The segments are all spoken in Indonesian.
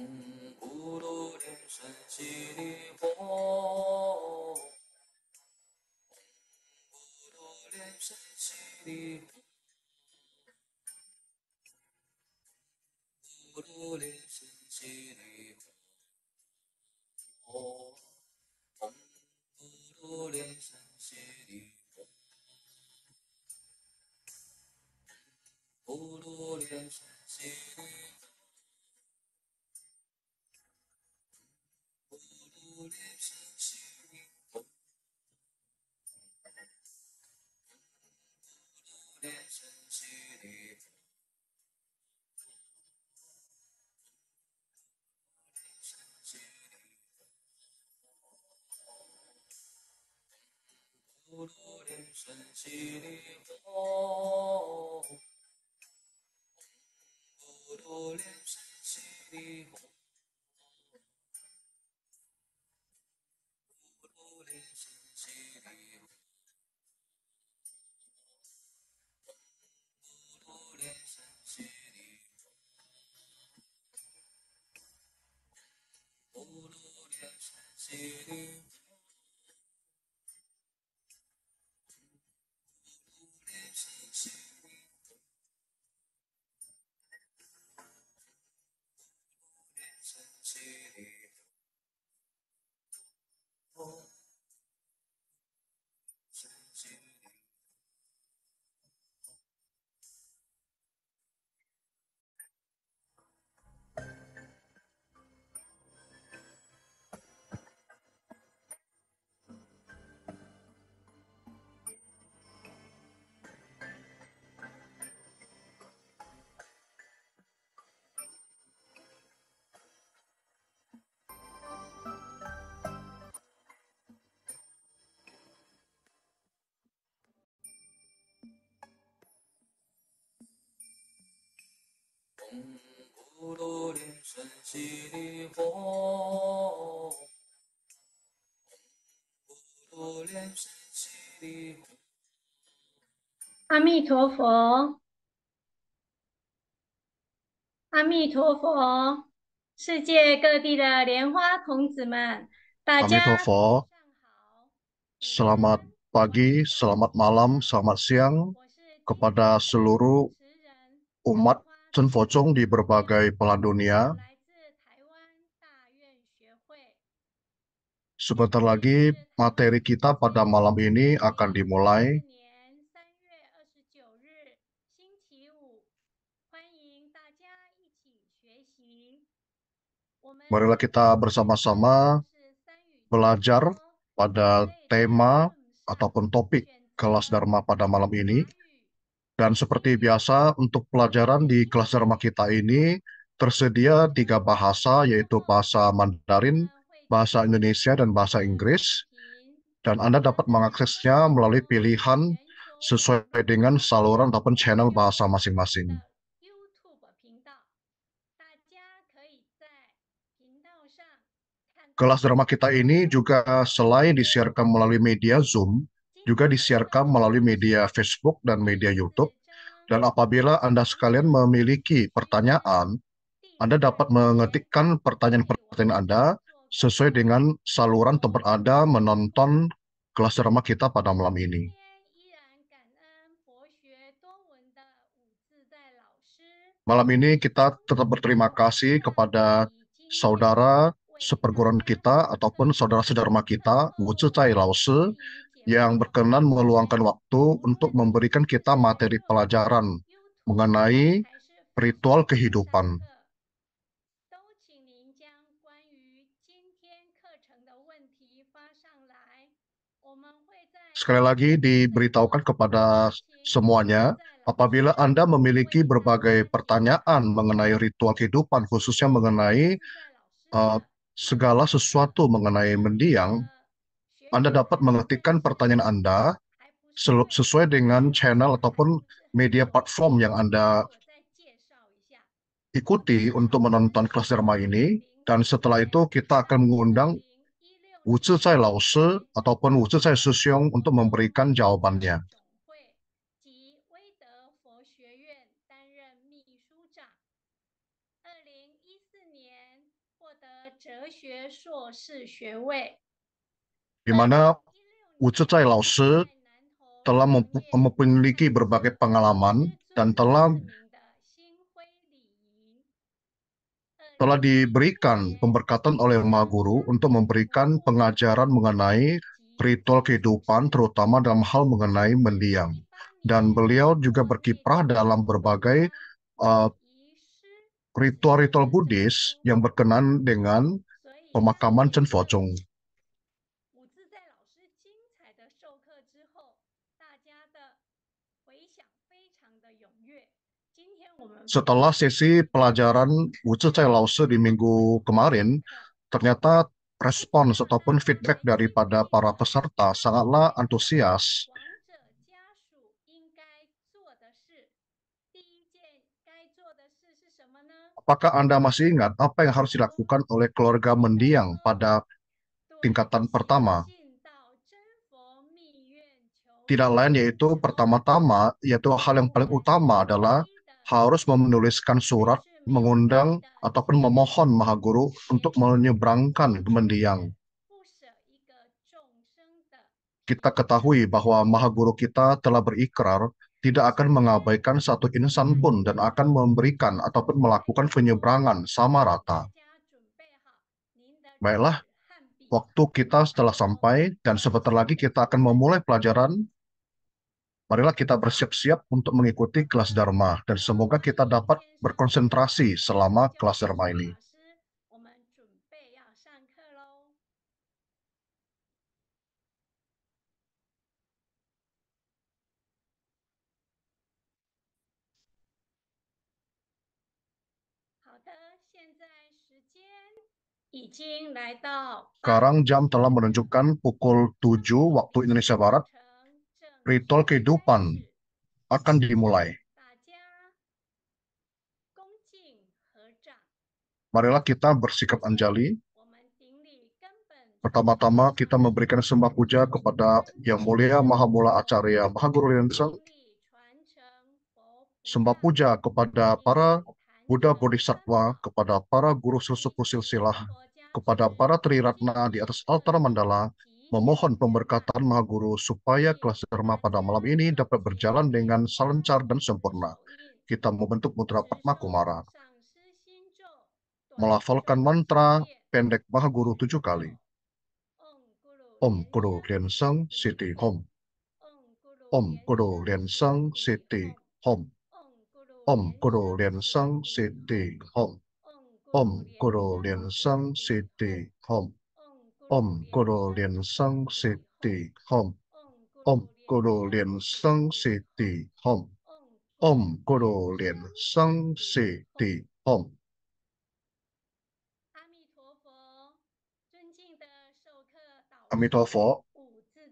嗡咕连念山溪的，嗡，嗡咕连念山溪的。神奇里 city. 孤独铃声稀里轰，孤独铃声稀里轰。阿弥陀佛，阿弥陀佛，世界各地的莲花童子们，大家 Selamat pagi, selamat malam, selamat siang kepada seluruh umat Chen Fozhong di berbagai pelan dunia. Sebentar lagi materi kita pada malam ini akan dimulai. Marilah kita bersama-sama belajar pada tema ataupun topik kelas Dharma pada malam ini. Dan seperti biasa, untuk pelajaran di kelas Dharma kita ini tersedia tiga bahasa, yaitu bahasa Mandarin, bahasa Indonesia, dan bahasa Inggris. Dan Anda dapat mengaksesnya melalui pilihan sesuai dengan saluran ataupun channel bahasa masing-masing. Kelas drama kita ini juga selain disiarkan melalui media Zoom, juga disiarkan melalui media Facebook dan media YouTube. Dan apabila Anda sekalian memiliki pertanyaan, Anda dapat mengetikkan pertanyaan-pertanyaan Anda sesuai dengan saluran tempat Anda menonton kelas drama kita pada malam ini. Malam ini kita tetap berterima kasih kepada saudara seperguruan kita ataupun saudara sederma kita, Wu Cai Lao yang berkenan meluangkan waktu untuk memberikan kita materi pelajaran mengenai ritual kehidupan. Sekali lagi diberitahukan kepada semuanya, apabila Anda memiliki berbagai pertanyaan mengenai ritual kehidupan, khususnya mengenai uh, segala sesuatu mengenai mendiang, anda dapat mengetikkan pertanyaan Anda sesuai dengan channel ataupun media platform yang Anda ikuti untuk menonton kelas Dharma ini. Dan setelah itu kita akan mengundang Wu Zicai Lao Shi ataupun Wu Zicai Xiong untuk memberikan jawabannya di mana Ucucai Lao telah memiliki berbagai pengalaman dan telah telah diberikan pemberkatan oleh Ma Guru untuk memberikan pengajaran mengenai ritual kehidupan terutama dalam hal mengenai mendiam dan beliau juga berkiprah dalam berbagai eh, ritual-ritual uh, Buddhis yang berkenan dengan pemakaman Chen Fochong. setelah sesi pelajaran wujud Cai Laosu di minggu kemarin, ternyata respon ataupun feedback daripada para peserta sangatlah antusias. Apakah Anda masih ingat apa yang harus dilakukan oleh keluarga mendiang pada tingkatan pertama? Tidak lain yaitu pertama-tama, yaitu hal yang paling utama adalah harus menuliskan surat mengundang ataupun memohon Maha Guru untuk menyeberangkan mendiang. Kita ketahui bahwa Maha Guru kita telah berikrar tidak akan mengabaikan satu insan pun dan akan memberikan ataupun melakukan penyeberangan sama rata. Baiklah, waktu kita setelah sampai dan sebentar lagi kita akan memulai pelajaran marilah kita bersiap-siap untuk mengikuti kelas Dharma dan semoga kita dapat berkonsentrasi selama kelas Dharma ini. Sekarang jam telah menunjukkan pukul 7 waktu Indonesia Barat, ritual kehidupan akan dimulai. Marilah kita bersikap anjali. Pertama-tama kita memberikan sembah puja kepada Yang Mulia Maha Mula Acarya Maha Guru Liansan. Sembah puja kepada para Buddha Bodhisattva, kepada para guru sesepuh silsilah, kepada para Triratna di atas altar mandala, memohon pemberkatan Maha Guru supaya kelas Dharma pada malam ini dapat berjalan dengan selancar dan sempurna. Kita membentuk Mudra Padma Kumara. Melafalkan mantra pendek Maha Guru tujuh kali. Om Guru Lian Sang Siti Hom. Om Guru Lian Sang Siti Hom. Om Guru Lian Sang Siti Hom. Om Guru Lian Sang Siti Hom. Om Guru Liên Sang Siti Hom. Om Guru Liên Sang Siti Hom. Om Guru Liên Sang Siti Hom. Amitofo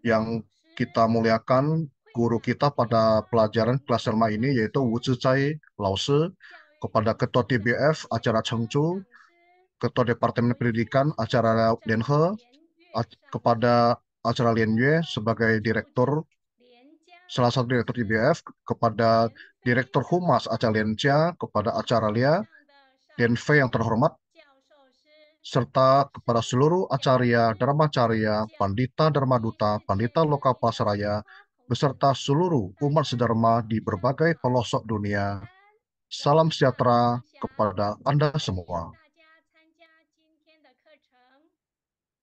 yang kita muliakan guru kita pada pelajaran kelas serma ini yaitu Wu Zicai Lause kepada Ketua TBF acara Chengchu, Ketua Departemen Pendidikan acara Denhe, kepada acara Lian Yue sebagai direktur salah satu direktur IBF kepada direktur humas acara Lian Jia, kepada acara Lia Fei yang terhormat serta kepada seluruh acarya, dharmacarya, pandita dharmaduta, pandita loka pasaraya, beserta seluruh umat sedharma di berbagai pelosok dunia. Salam sejahtera kepada Anda semua.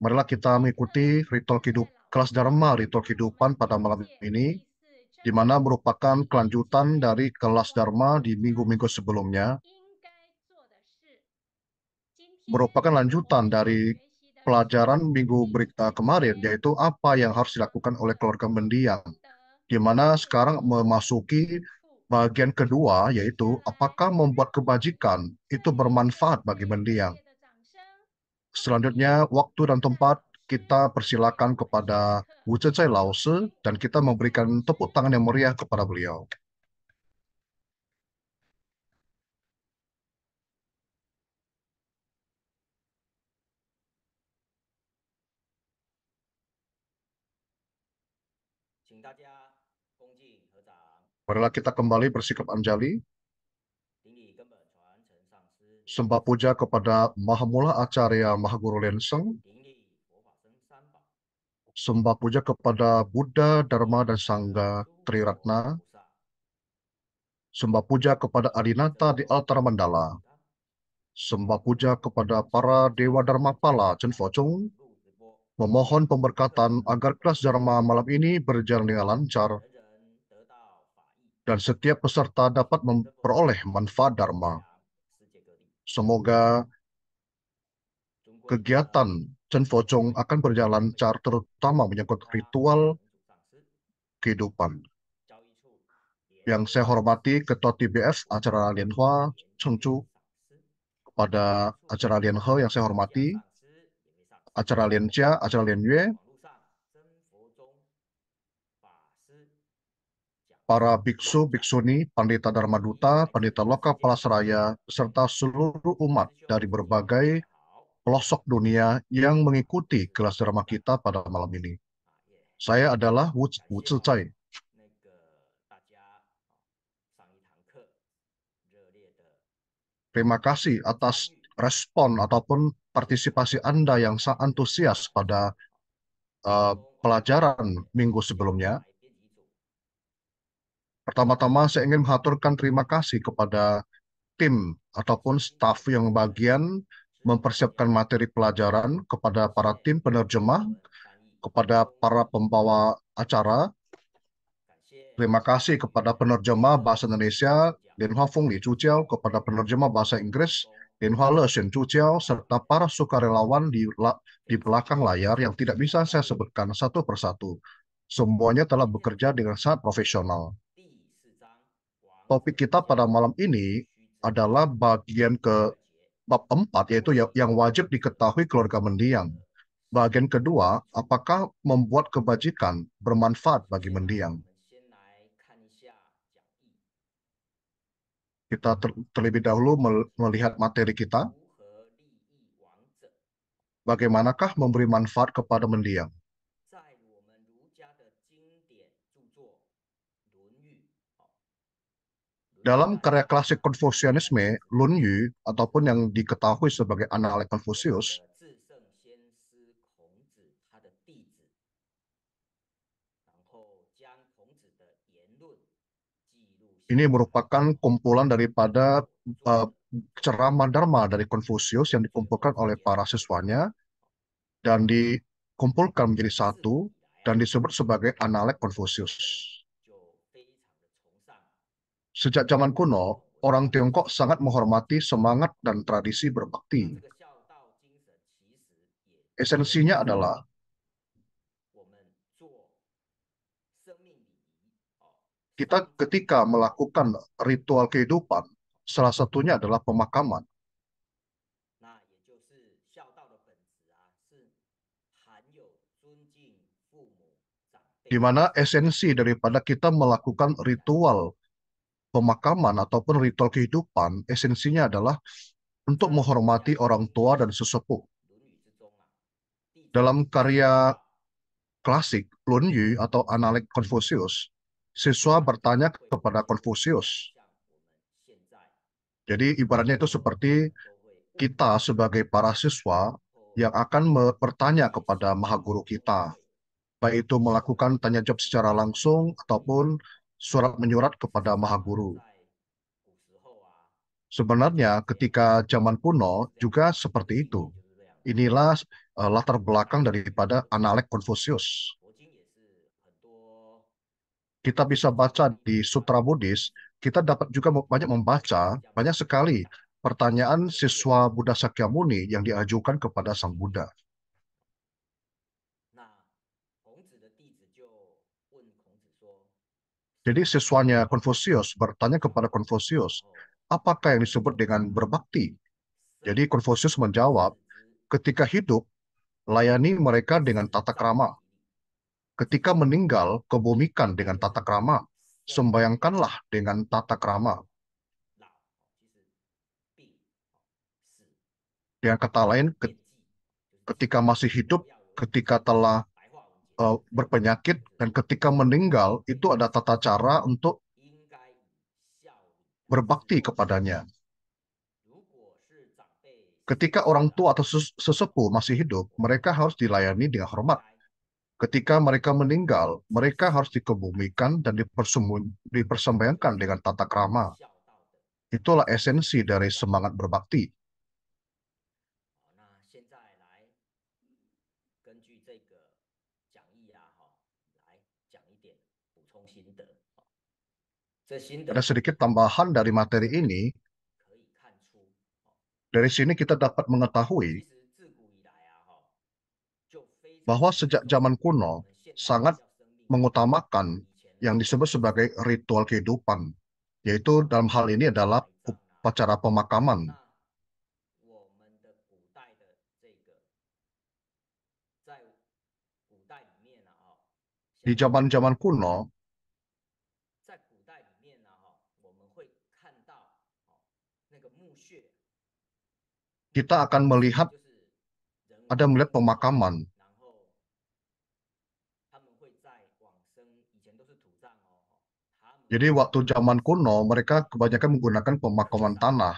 marilah kita mengikuti ritual hidup kelas Dharma, ritual kehidupan pada malam ini, di mana merupakan kelanjutan dari kelas Dharma di minggu-minggu sebelumnya, merupakan lanjutan dari pelajaran minggu berita kemarin, yaitu apa yang harus dilakukan oleh keluarga mendiang, di mana sekarang memasuki bagian kedua, yaitu apakah membuat kebajikan itu bermanfaat bagi mendiang Selanjutnya, waktu dan tempat kita persilakan kepada Wu Zhezai Lao dan kita memberikan tepuk tangan yang meriah kepada beliau. Marilah kita kembali bersikap anjali sembah puja kepada Mahamula Acarya Mahaguru Lenseng, sembah puja kepada Buddha, Dharma, dan Sangga Triratna, sembah puja kepada Adinata di altar mandala, sembah puja kepada para Dewa Dharma Pala Chen memohon pemberkatan agar kelas Dharma malam ini berjalan dengan lancar dan setiap peserta dapat memperoleh manfaat Dharma. Semoga kegiatan Chen Fochong akan berjalan lancar, terutama menyangkut ritual kehidupan. Yang saya hormati Ketua TBF acara Lianhua, Cheng Chu, kepada acara Lianhe yang saya hormati, acara Lianjia, acara Lianyue, para biksu, biksuni, Dharma duta, pandita lokal Palasraya, serta seluruh umat dari berbagai pelosok dunia yang mengikuti kelas drama kita pada malam ini. Saya adalah Wu, Wu Zizai. Terima kasih atas respon ataupun partisipasi Anda yang sangat antusias pada uh, pelajaran minggu sebelumnya. Pertama-tama saya ingin mengaturkan terima kasih kepada tim ataupun staf yang bagian mempersiapkan materi pelajaran kepada para tim penerjemah, kepada para pembawa acara. Terima kasih kepada penerjemah bahasa Indonesia Lin Hua Fung Li Chu kepada penerjemah bahasa Inggris Lin Hua Le Shen Chu serta para sukarelawan di, di belakang layar yang tidak bisa saya sebutkan satu persatu. Semuanya telah bekerja dengan sangat profesional. Topik kita pada malam ini adalah bagian ke bab 4 yaitu ya, yang wajib diketahui keluarga mendiang. Bagian kedua, apakah membuat kebajikan bermanfaat bagi mendiang? Kita ter terlebih dahulu melihat materi kita. Bagaimanakah memberi manfaat kepada mendiang? Dalam karya klasik Konfusianisme, Lun Yu, ataupun yang diketahui sebagai anak Konfusius, ini merupakan kumpulan daripada uh, ceramah dharma dari Konfusius yang dikumpulkan oleh para siswanya dan dikumpulkan menjadi satu dan disebut sebagai Analek Konfusius. Sejak zaman kuno, orang Tiongkok sangat menghormati semangat dan tradisi berbakti. Esensinya adalah kita ketika melakukan ritual kehidupan, salah satunya adalah pemakaman. Di mana esensi daripada kita melakukan ritual pemakaman ataupun ritual kehidupan esensinya adalah untuk menghormati orang tua dan sesepuh. Dalam karya klasik Lun Yu atau Analek Konfusius, siswa bertanya kepada Konfusius. Jadi ibaratnya itu seperti kita sebagai para siswa yang akan bertanya kepada maha guru kita, baik itu melakukan tanya jawab secara langsung ataupun surat menyurat kepada Maha Guru. Sebenarnya ketika zaman kuno juga seperti itu. Inilah uh, latar belakang daripada Analek Konfusius. Kita bisa baca di Sutra Buddhis, kita dapat juga banyak membaca, banyak sekali pertanyaan siswa Buddha Sakyamuni yang diajukan kepada Sang Buddha. Jadi siswanya Konfusius bertanya kepada Konfusius, apakah yang disebut dengan berbakti? Jadi Konfusius menjawab, ketika hidup, layani mereka dengan tata krama. Ketika meninggal, kebumikan dengan tata krama. Sembayangkanlah dengan tata krama. Dengan kata lain, ketika masih hidup, ketika telah uh, berpenyakit dan ketika meninggal itu ada tata cara untuk berbakti kepadanya. Ketika orang tua atau sesepuh masih hidup, mereka harus dilayani dengan hormat. Ketika mereka meninggal, mereka harus dikebumikan dan dipersembahkan dengan tata krama. Itulah esensi dari semangat berbakti. Ada sedikit tambahan dari materi ini. Dari sini kita dapat mengetahui bahwa sejak zaman kuno sangat mengutamakan yang disebut sebagai ritual kehidupan, yaitu dalam hal ini adalah upacara pemakaman. Di zaman-zaman kuno, kita akan melihat ada melihat pemakaman. Jadi waktu zaman kuno mereka kebanyakan menggunakan pemakaman tanah.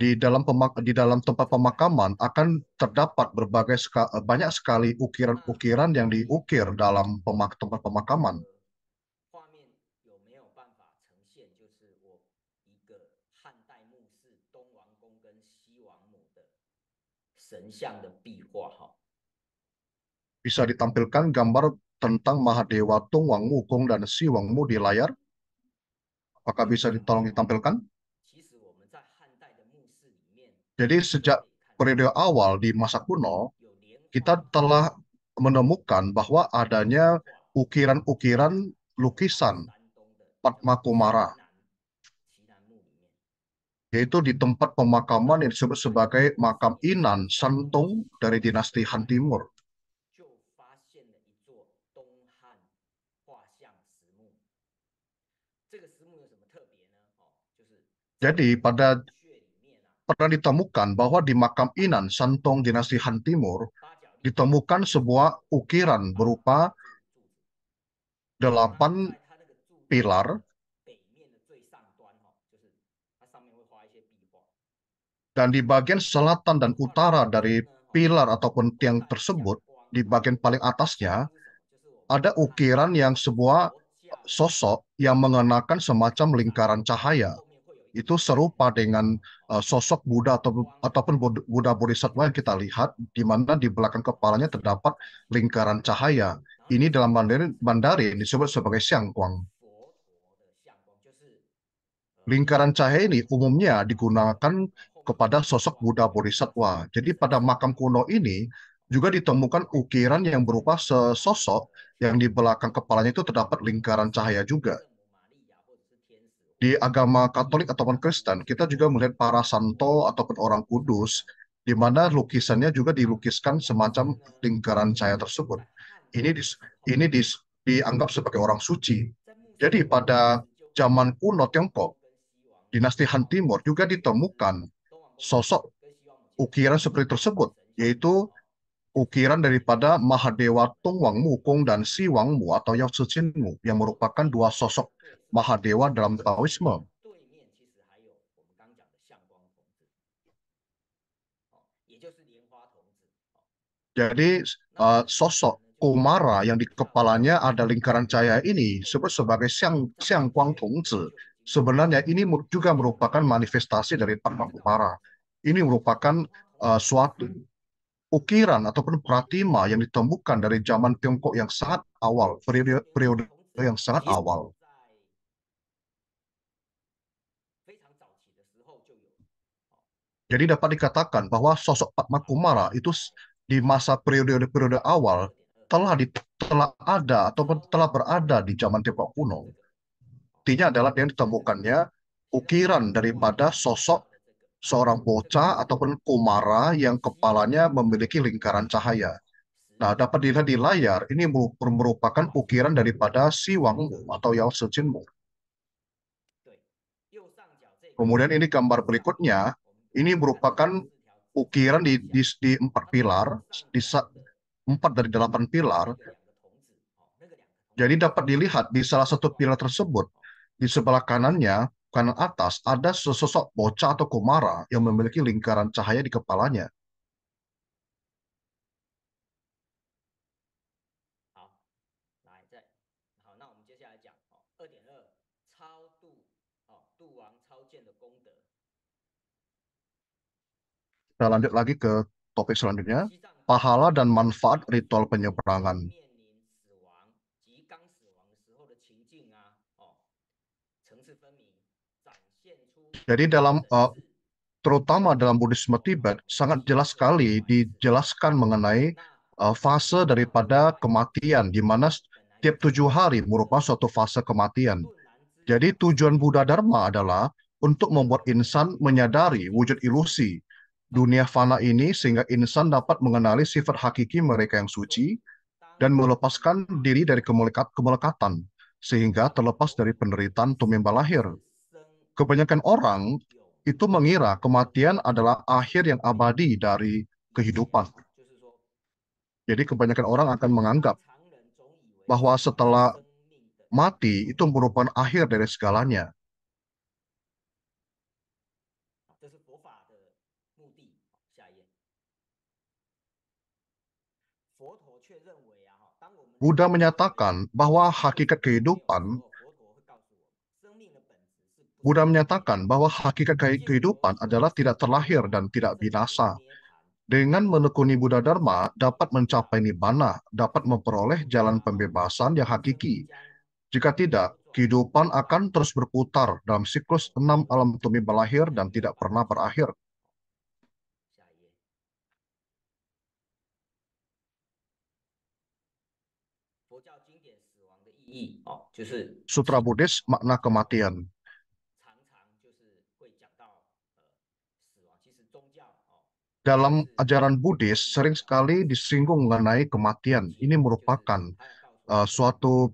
Di dalam pemak di dalam tempat pemakaman akan terdapat berbagai banyak sekali ukiran-ukiran yang diukir dalam pemak tempat pemakaman. Bisa ditampilkan gambar tentang Mahadewa Tung, Wang Wukong, dan Si Wang Mu di layar? Apakah bisa hmm. ditolong ditampilkan? Jadi sejak periode awal di masa kuno, kita telah menemukan bahwa adanya ukiran-ukiran lukisan Padma Kumara yaitu di tempat pemakaman yang disebut sebagai makam Inan Santung dari dinasti Han Timur. Jadi pada pernah ditemukan bahwa di makam Inan Santong dinasti Han Timur ditemukan sebuah ukiran berupa delapan pilar Dan di bagian selatan dan utara dari pilar ataupun tiang tersebut, di bagian paling atasnya, ada ukiran yang sebuah sosok yang mengenakan semacam lingkaran cahaya. Itu serupa dengan uh, sosok Buddha atau, ataupun Buddha Bodhisattva yang kita lihat, di mana di belakang kepalanya terdapat lingkaran cahaya. Ini dalam Mandarin, Mandarin disebut sebagai Xiangguang. Lingkaran cahaya ini umumnya digunakan kepada sosok Buddha Bodhisattva. Jadi pada makam kuno ini juga ditemukan ukiran yang berupa sesosok yang di belakang kepalanya itu terdapat lingkaran cahaya juga. Di agama Katolik ataupun Kristen, kita juga melihat para santo ataupun orang kudus di mana lukisannya juga dilukiskan semacam lingkaran cahaya tersebut. Ini di, ini di, dianggap sebagai orang suci. Jadi pada zaman kuno Tiongkok, dinasti Han Timur juga ditemukan sosok ukiran seperti tersebut, yaitu ukiran daripada Mahadewa Wang Mukung dan Wang Mu atau Yao Mu yang merupakan dua sosok Mahadewa dalam Taoisme. Jadi uh, sosok Kumara yang di kepalanya ada lingkaran cahaya ini sebut sebagai Xiang Xiang Guang Tongzi. Sebenarnya ini juga merupakan manifestasi dari para Kumara ini merupakan uh, suatu ukiran ataupun pratima yang ditemukan dari zaman Tiongkok yang sangat awal, periode, periode yang sangat awal. Jadi dapat dikatakan bahwa sosok Padma Kumara itu di masa periode-periode awal telah di, telah ada ataupun telah berada di zaman Tiongkok kuno. Artinya adalah yang ditemukannya ukiran daripada sosok seorang bocah ataupun kumara yang kepalanya memiliki lingkaran cahaya. Nah, dapat dilihat di layar, ini merupakan ukiran daripada Si Wang atau Yao Sejinmu. Kemudian ini gambar berikutnya, ini merupakan ukiran di, di, di empat pilar, di empat dari delapan pilar. Jadi dapat dilihat di salah satu pilar tersebut, di sebelah kanannya kanan atas ada sesosok bocah atau komara yang memiliki lingkaran cahaya di kepalanya. Kita lanjut lagi ke topik selanjutnya, pahala dan manfaat ritual penyeberangan. Jadi dalam uh, terutama dalam Buddhisme Tibet sangat jelas sekali dijelaskan mengenai uh, fase daripada kematian di mana setiap tujuh hari merupakan suatu fase kematian. Jadi tujuan Buddha Dharma adalah untuk membuat insan menyadari wujud ilusi dunia fana ini sehingga insan dapat mengenali sifat hakiki mereka yang suci dan melepaskan diri dari kemelekat kemelekatan sehingga terlepas dari penderitaan tumimba lahir kebanyakan orang itu mengira kematian adalah akhir yang abadi dari kehidupan. Jadi kebanyakan orang akan menganggap bahwa setelah mati itu merupakan akhir dari segalanya. Buddha menyatakan bahwa hakikat kehidupan Buddha menyatakan bahwa hakikat kehidupan adalah tidak terlahir dan tidak binasa. Dengan menekuni Buddha Dharma, dapat mencapai nibbana, dapat memperoleh jalan pembebasan yang hakiki. Jika tidak, kehidupan akan terus berputar dalam siklus enam alam tumi belahir dan tidak pernah berakhir. Sutra Buddhis makna kematian. dalam ajaran Buddhis sering sekali disinggung mengenai kematian. Ini merupakan uh, suatu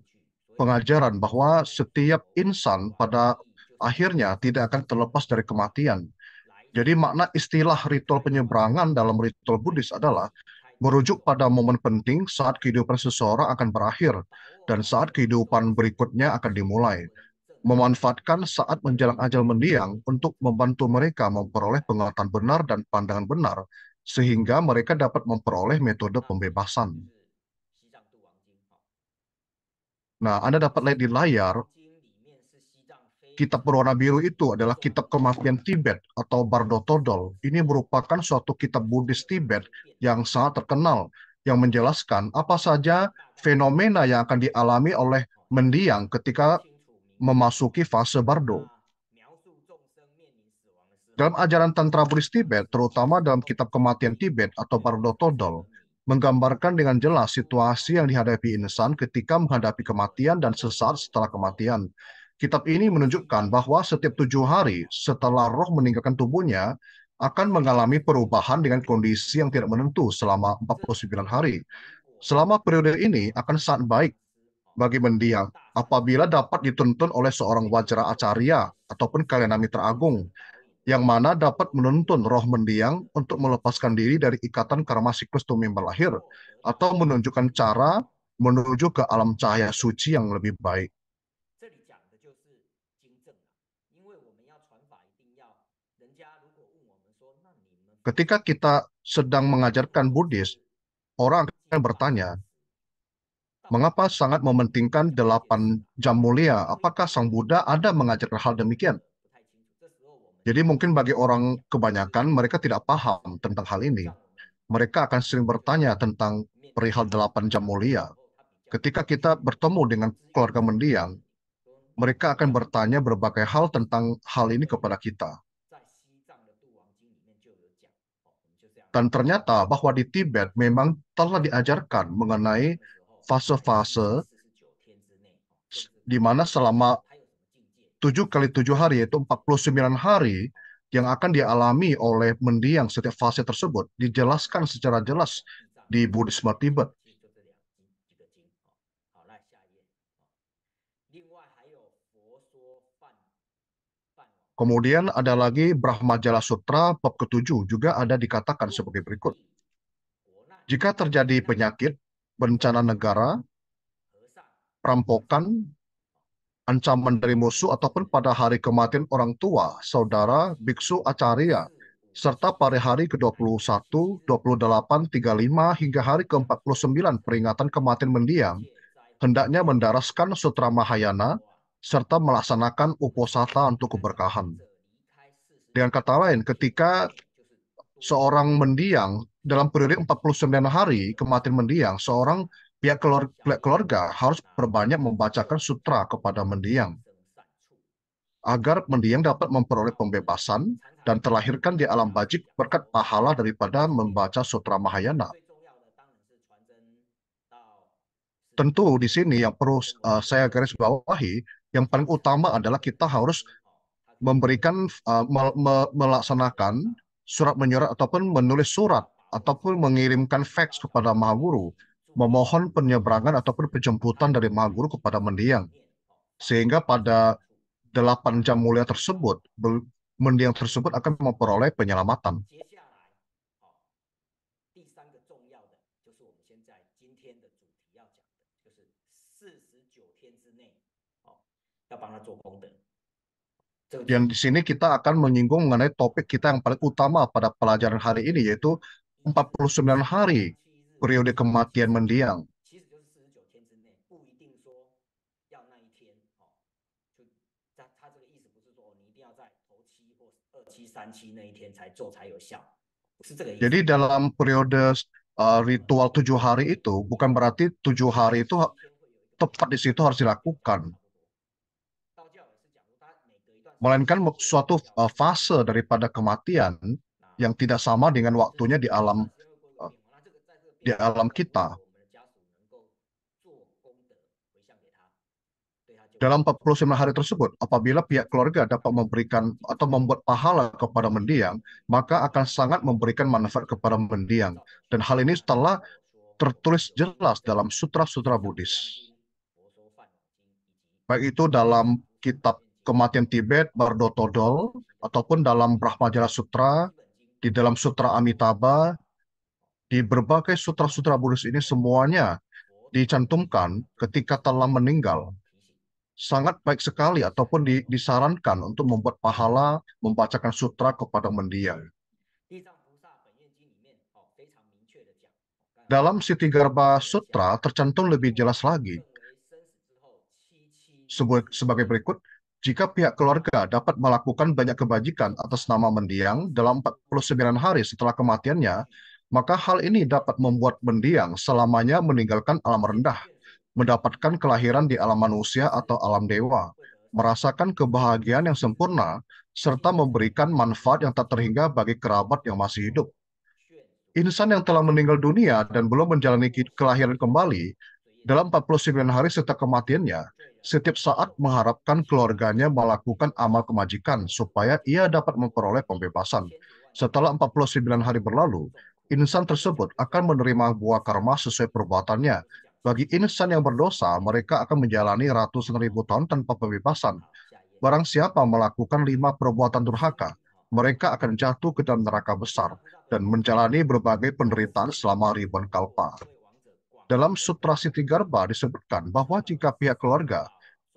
pengajaran bahwa setiap insan pada akhirnya tidak akan terlepas dari kematian. Jadi makna istilah ritual penyeberangan dalam ritual Buddhis adalah merujuk pada momen penting saat kehidupan seseorang akan berakhir dan saat kehidupan berikutnya akan dimulai memanfaatkan saat menjelang ajal mendiang untuk membantu mereka memperoleh pengertian benar dan pandangan benar, sehingga mereka dapat memperoleh metode pembebasan. Nah, Anda dapat lihat di layar, kitab berwarna biru itu adalah kitab kematian Tibet atau Bardotodol. Ini merupakan suatu kitab Buddhis Tibet yang sangat terkenal, yang menjelaskan apa saja fenomena yang akan dialami oleh mendiang ketika memasuki fase bardo. Dalam ajaran Tantra Buddhis Tibet, terutama dalam kitab kematian Tibet atau Bardo Todol, menggambarkan dengan jelas situasi yang dihadapi insan ketika menghadapi kematian dan sesaat setelah kematian. Kitab ini menunjukkan bahwa setiap tujuh hari setelah roh meninggalkan tubuhnya, akan mengalami perubahan dengan kondisi yang tidak menentu selama 49 hari. Selama periode ini akan sangat baik bagi mendiang apabila dapat dituntun oleh seorang wajra acarya ataupun kalian mitra agung yang mana dapat menuntun roh mendiang untuk melepaskan diri dari ikatan karma siklus tumim berlahir atau menunjukkan cara menuju ke alam cahaya suci yang lebih baik. Ketika kita sedang mengajarkan Buddhis, orang akan bertanya, Mengapa sangat mementingkan delapan jam mulia? Apakah Sang Buddha ada mengajarkan hal demikian? Jadi mungkin bagi orang kebanyakan mereka tidak paham tentang hal ini. Mereka akan sering bertanya tentang perihal delapan jam mulia. Ketika kita bertemu dengan keluarga mendiang, mereka akan bertanya berbagai hal tentang hal ini kepada kita. Dan ternyata bahwa di Tibet memang telah diajarkan mengenai fase-fase di mana selama tujuh kali tujuh hari yaitu 49 hari yang akan dialami oleh mendiang setiap fase tersebut dijelaskan secara jelas di Buddhisme Tibet. Kemudian ada lagi Brahmajala Sutra bab ketujuh juga ada dikatakan sebagai berikut. Jika terjadi penyakit, bencana negara, perampokan, ancaman dari musuh ataupun pada hari kematian orang tua, saudara, biksu, acarya, serta pada hari ke-21, 28, 35, hingga hari ke-49 peringatan kematian mendiang, hendaknya mendaraskan sutra Mahayana, serta melaksanakan uposatha untuk keberkahan. Dengan kata lain, ketika seorang mendiang dalam periode 49 hari kematian mendiang, seorang pihak keluarga harus berbanyak membacakan sutra kepada mendiang agar mendiang dapat memperoleh pembebasan dan terlahirkan di alam bajik berkat pahala daripada membaca sutra Mahayana. Tentu di sini yang perlu eh, saya garis bawahi, yang paling utama adalah kita harus memberikan eh, melaksanakan surat menyurat ataupun menulis surat ataupun mengirimkan fax kepada Mahaguru memohon penyeberangan ataupun penjemputan dari Mahaguru kepada mendiang. Sehingga pada delapan jam mulia tersebut, mendiang tersebut akan memperoleh penyelamatan. Yang di sini kita akan menyinggung mengenai topik kita yang paling utama pada pelajaran hari ini, yaitu 49 hari periode kematian mendiang. Jadi dalam periode uh, ritual tujuh hari itu bukan berarti tujuh hari itu tepat di situ harus dilakukan. Melainkan suatu uh, fase daripada kematian yang tidak sama dengan waktunya di alam eh, di alam kita. Dalam 49 hari tersebut, apabila pihak keluarga dapat memberikan atau membuat pahala kepada mendiang, maka akan sangat memberikan manfaat kepada mendiang. Dan hal ini setelah tertulis jelas dalam sutra-sutra Buddhis. Baik itu dalam kitab kematian Tibet, Bardo Todol, ataupun dalam Brahmajala Sutra, di dalam Sutra Amitabha, di berbagai sutra-sutra Buddhis ini semuanya dicantumkan ketika telah meninggal. Sangat baik sekali ataupun disarankan untuk membuat pahala membacakan sutra kepada mendiang. Dalam Siti Garba Sutra tercantum lebih jelas lagi. Sebagai berikut, jika pihak keluarga dapat melakukan banyak kebajikan atas nama mendiang dalam 49 hari setelah kematiannya, maka hal ini dapat membuat mendiang selamanya meninggalkan alam rendah, mendapatkan kelahiran di alam manusia atau alam dewa, merasakan kebahagiaan yang sempurna, serta memberikan manfaat yang tak terhingga bagi kerabat yang masih hidup. Insan yang telah meninggal dunia dan belum menjalani kelahiran kembali dalam 49 hari setelah kematiannya, setiap saat mengharapkan keluarganya melakukan amal kemajikan supaya ia dapat memperoleh pembebasan. Setelah 49 hari berlalu, insan tersebut akan menerima buah karma sesuai perbuatannya. Bagi insan yang berdosa, mereka akan menjalani ratusan ribu tahun tanpa pembebasan. Barang siapa melakukan lima perbuatan durhaka, mereka akan jatuh ke dalam neraka besar dan menjalani berbagai penderitaan selama ribuan kalpa. Dalam Sutra Siti Garba disebutkan bahwa jika pihak keluarga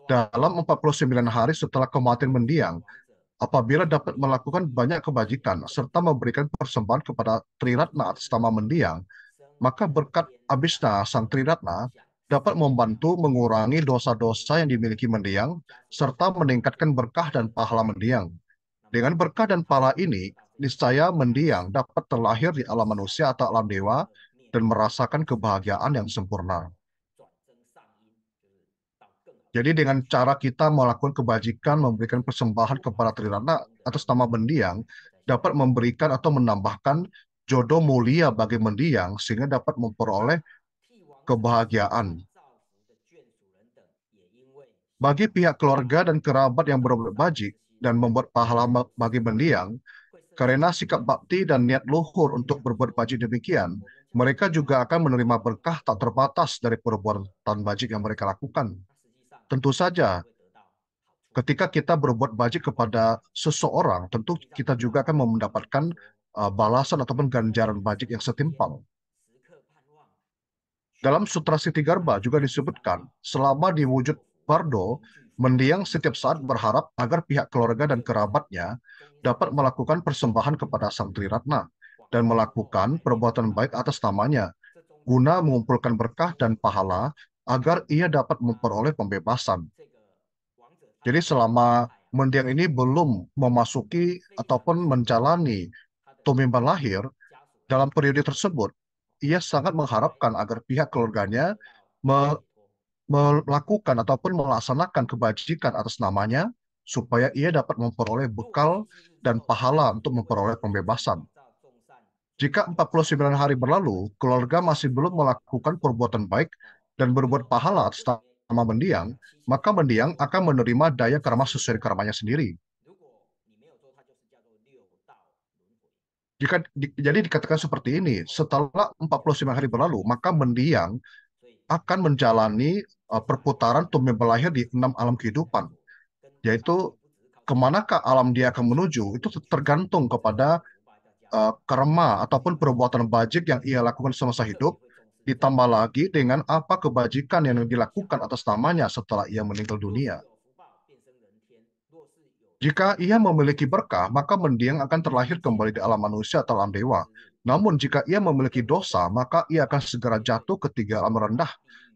dalam 49 hari setelah kematian mendiang, apabila dapat melakukan banyak kebajikan serta memberikan persembahan kepada Triratna atas nama mendiang, maka berkat Abisna Sang Triratna dapat membantu mengurangi dosa-dosa yang dimiliki mendiang serta meningkatkan berkah dan pahala mendiang. Dengan berkah dan pahala ini, niscaya mendiang dapat terlahir di alam manusia atau alam dewa dan merasakan kebahagiaan yang sempurna. Jadi dengan cara kita melakukan kebajikan, memberikan persembahan kepada Trirana atas nama mendiang, dapat memberikan atau menambahkan jodoh mulia bagi mendiang sehingga dapat memperoleh kebahagiaan. Bagi pihak keluarga dan kerabat yang berbuat bajik dan membuat pahala bagi mendiang, karena sikap bakti dan niat luhur untuk berbuat bajik demikian, mereka juga akan menerima berkah tak terbatas dari perbuatan bajik yang mereka lakukan. Tentu saja, ketika kita berbuat bajik kepada seseorang, tentu kita juga akan mendapatkan uh, balasan ataupun ganjaran bajik yang setimpal. Dalam Sutra Siti Garba juga disebutkan, selama diwujud Bardo, mendiang setiap saat berharap agar pihak keluarga dan kerabatnya dapat melakukan persembahan kepada Sang Ratna dan melakukan perbuatan baik atas namanya, guna mengumpulkan berkah dan pahala agar ia dapat memperoleh pembebasan. Jadi selama mendiang ini belum memasuki ataupun menjalani tumimban lahir, dalam periode tersebut, ia sangat mengharapkan agar pihak keluarganya me melakukan ataupun melaksanakan kebajikan atas namanya, supaya ia dapat memperoleh bekal dan pahala untuk memperoleh pembebasan. Jika 49 hari berlalu, keluarga masih belum melakukan perbuatan baik dan berbuat pahala atas nama mendiang, maka mendiang akan menerima daya karma sesuai karmanya sendiri. Jika, di, jadi dikatakan seperti ini, setelah 49 hari berlalu, maka mendiang akan menjalani uh, perputaran tumbuh belahir di enam alam kehidupan, yaitu kemanakah alam dia akan menuju, itu tergantung kepada uh, karma ataupun perbuatan bajik yang ia lakukan semasa hidup, ditambah lagi dengan apa kebajikan yang dilakukan atas namanya setelah ia meninggal dunia. Jika ia memiliki berkah, maka mendiang akan terlahir kembali di alam manusia atau alam dewa. Namun jika ia memiliki dosa, maka ia akan segera jatuh ke tiga alam rendah,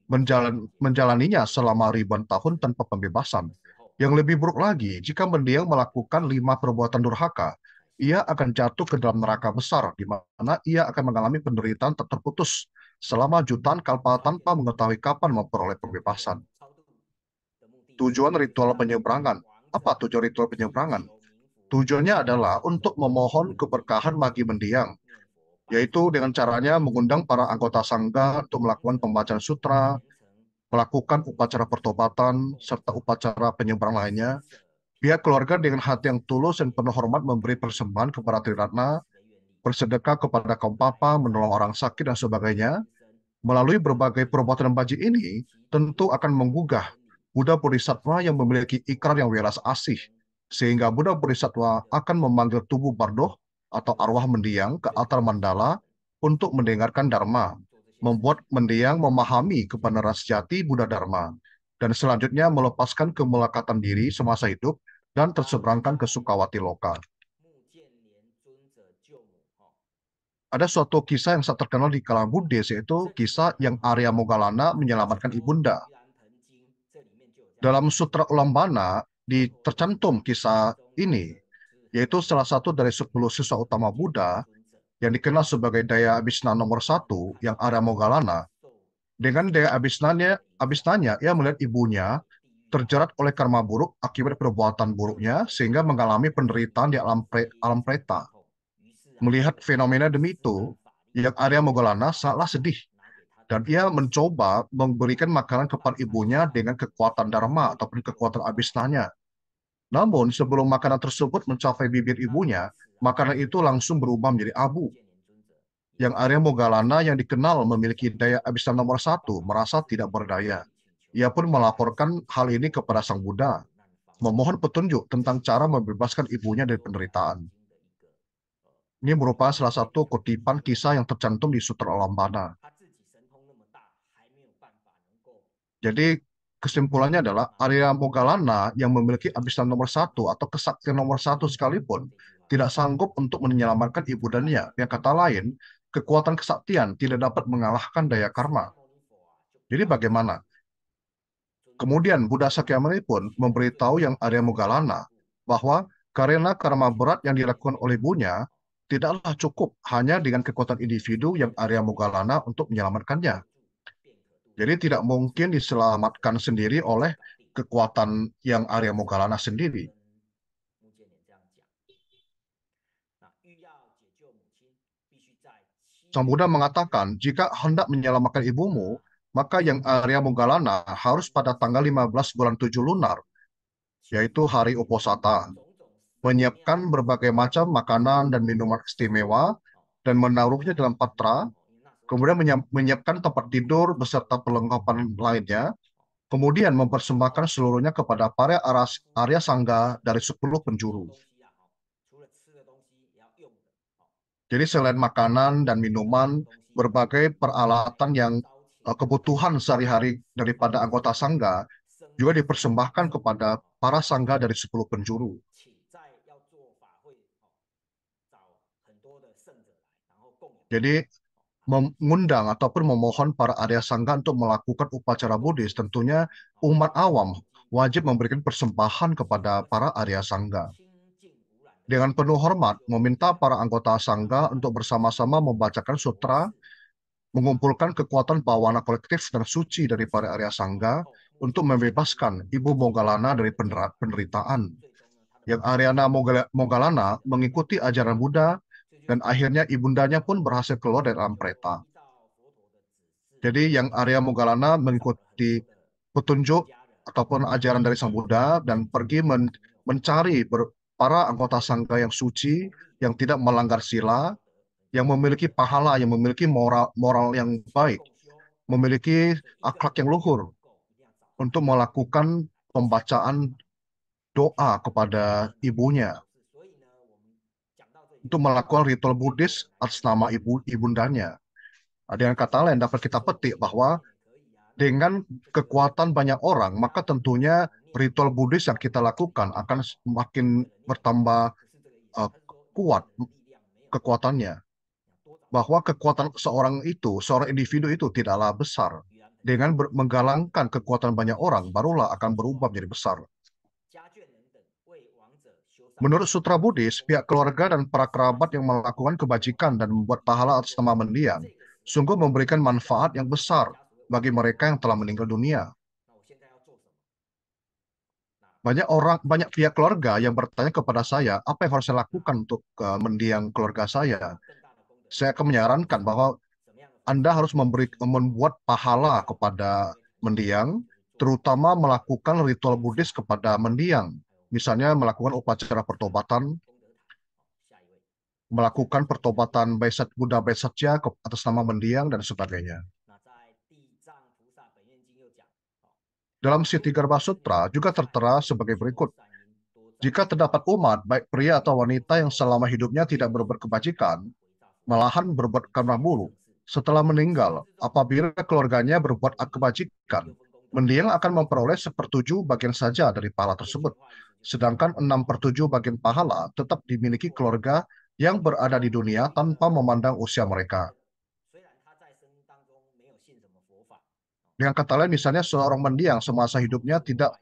menjalan, menjalaninya selama ribuan tahun tanpa pembebasan. Yang lebih buruk lagi, jika mendiang melakukan lima perbuatan durhaka, ia akan jatuh ke dalam neraka besar, di mana ia akan mengalami penderitaan tak terputus selama jutaan kalpa tanpa mengetahui kapan memperoleh pembebasan. Tujuan ritual penyeberangan. Apa tujuan ritual penyeberangan? Tujuannya adalah untuk memohon keberkahan bagi mendiang, yaitu dengan caranya mengundang para anggota sangga untuk melakukan pembacaan sutra, melakukan upacara pertobatan, serta upacara penyeberang lainnya Pihak keluarga dengan hati yang tulus dan penuh hormat memberi persembahan kepada Triratna, bersedekah kepada kaum papa, menolong orang sakit, dan sebagainya. Melalui berbagai perbuatan baji ini, tentu akan menggugah Buddha purisatwa yang memiliki ikrar yang welas asih, sehingga Buddha purisatwa akan memanggil tubuh Bardoh atau arwah mendiang ke altar mandala untuk mendengarkan Dharma, membuat mendiang memahami kebenaran sejati Buddha Dharma, dan selanjutnya melepaskan kemelekatan diri semasa hidup dan terseberangkan ke Sukawati lokal. Ada suatu kisah yang sangat terkenal di kalangan Buddhis, yaitu kisah yang Arya Mogalana menyelamatkan Ibunda. Dalam Sutra Ulambana ditercantum tercantum kisah ini, yaitu salah satu dari 10 siswa utama Buddha yang dikenal sebagai daya abisna nomor satu yang Arya Mogalana. Dengan daya abisnanya, abisnanya ia melihat ibunya terjerat oleh karma buruk akibat perbuatan buruknya sehingga mengalami penderitaan di alam, pre, alam preta. Melihat fenomena demi itu, yang Arya Mogolana salah sedih dan ia mencoba memberikan makanan kepada ibunya dengan kekuatan dharma ataupun kekuatan abisnanya. Namun sebelum makanan tersebut mencapai bibir ibunya, makanan itu langsung berubah menjadi abu. Yang Arya Mogalana yang dikenal memiliki daya abisnya nomor satu merasa tidak berdaya ia pun melaporkan hal ini kepada Sang Buddha, memohon petunjuk tentang cara membebaskan ibunya dari penderitaan. Ini merupakan salah satu kutipan kisah yang tercantum di Sutra Alambana. Jadi kesimpulannya adalah Arya Mogalana yang memiliki abisan nomor satu atau kesaktian nomor satu sekalipun tidak sanggup untuk menyelamatkan ibu dan niat. Yang kata lain, kekuatan kesaktian tidak dapat mengalahkan daya karma. Jadi bagaimana? Kemudian Buddha Sakyamuni pun memberitahu yang Arya Mugalana bahwa karena karma berat yang dilakukan oleh ibunya tidaklah cukup hanya dengan kekuatan individu yang Arya Mugalana untuk menyelamatkannya. Jadi tidak mungkin diselamatkan sendiri oleh kekuatan yang Arya Mugalana sendiri. Sang Buddha mengatakan, jika hendak menyelamatkan ibumu, maka yang area Munggalana harus pada tanggal 15 bulan 7 lunar, yaitu hari Uposata, menyiapkan berbagai macam makanan dan minuman istimewa dan menaruhnya dalam patra, kemudian menyiapkan tempat tidur beserta perlengkapan lainnya, kemudian mempersembahkan seluruhnya kepada para area sangga dari 10 penjuru. Jadi selain makanan dan minuman, berbagai peralatan yang Eh, kebutuhan sehari-hari daripada anggota sangga juga dipersembahkan kepada para sangga dari sepuluh penjuru. Jadi mengundang ataupun memohon para area Sangga untuk melakukan upacara Buddhis, tentunya umat awam wajib memberikan persembahan kepada para area Sangga. Dengan penuh hormat, meminta para anggota Sangga untuk bersama-sama membacakan sutra mengumpulkan kekuatan pawana kolektif dan suci dari para Arya Sangga untuk membebaskan Ibu Mogalana dari penderitaan. Yang Ariana Mogalana mengikuti ajaran Buddha dan akhirnya ibundanya pun berhasil keluar dari alam preta. Jadi yang Arya Mogalana mengikuti petunjuk ataupun ajaran dari Sang Buddha dan pergi men mencari para anggota sangga yang suci yang tidak melanggar sila yang memiliki pahala, yang memiliki moral moral yang baik, memiliki akhlak yang luhur untuk melakukan pembacaan doa kepada ibunya untuk melakukan ritual Buddhis atas nama ibu ibundanya. Ada yang kata lain dapat kita petik bahwa dengan kekuatan banyak orang, maka tentunya ritual Buddhis yang kita lakukan akan semakin bertambah uh, kuat kekuatannya bahwa kekuatan seorang itu, seorang individu itu tidaklah besar. Dengan menggalangkan kekuatan banyak orang, barulah akan berubah menjadi besar. Menurut sutra Buddhis, pihak keluarga dan para kerabat yang melakukan kebajikan dan membuat pahala atas nama mendiang, sungguh memberikan manfaat yang besar bagi mereka yang telah meninggal dunia. Banyak orang, banyak pihak keluarga yang bertanya kepada saya, apa yang harus saya lakukan untuk eh, mendiang keluarga saya? saya akan menyarankan bahwa Anda harus memberi, membuat pahala kepada mendiang, terutama melakukan ritual Buddhis kepada mendiang. Misalnya melakukan upacara pertobatan, melakukan pertobatan Baisat Buddha Baisatya atas nama mendiang, dan sebagainya. Dalam Siti Garba Sutra juga tertera sebagai berikut. Jika terdapat umat, baik pria atau wanita yang selama hidupnya tidak berbuat kebajikan, malahan berbuat karena bulu. Setelah meninggal, apabila keluarganya berbuat kebajikan, mendiang akan memperoleh sepertujuh bagian saja dari pahala tersebut. Sedangkan enam pertujuh bagian pahala tetap dimiliki keluarga yang berada di dunia tanpa memandang usia mereka. Dengan kata lain, misalnya seorang mendiang semasa hidupnya tidak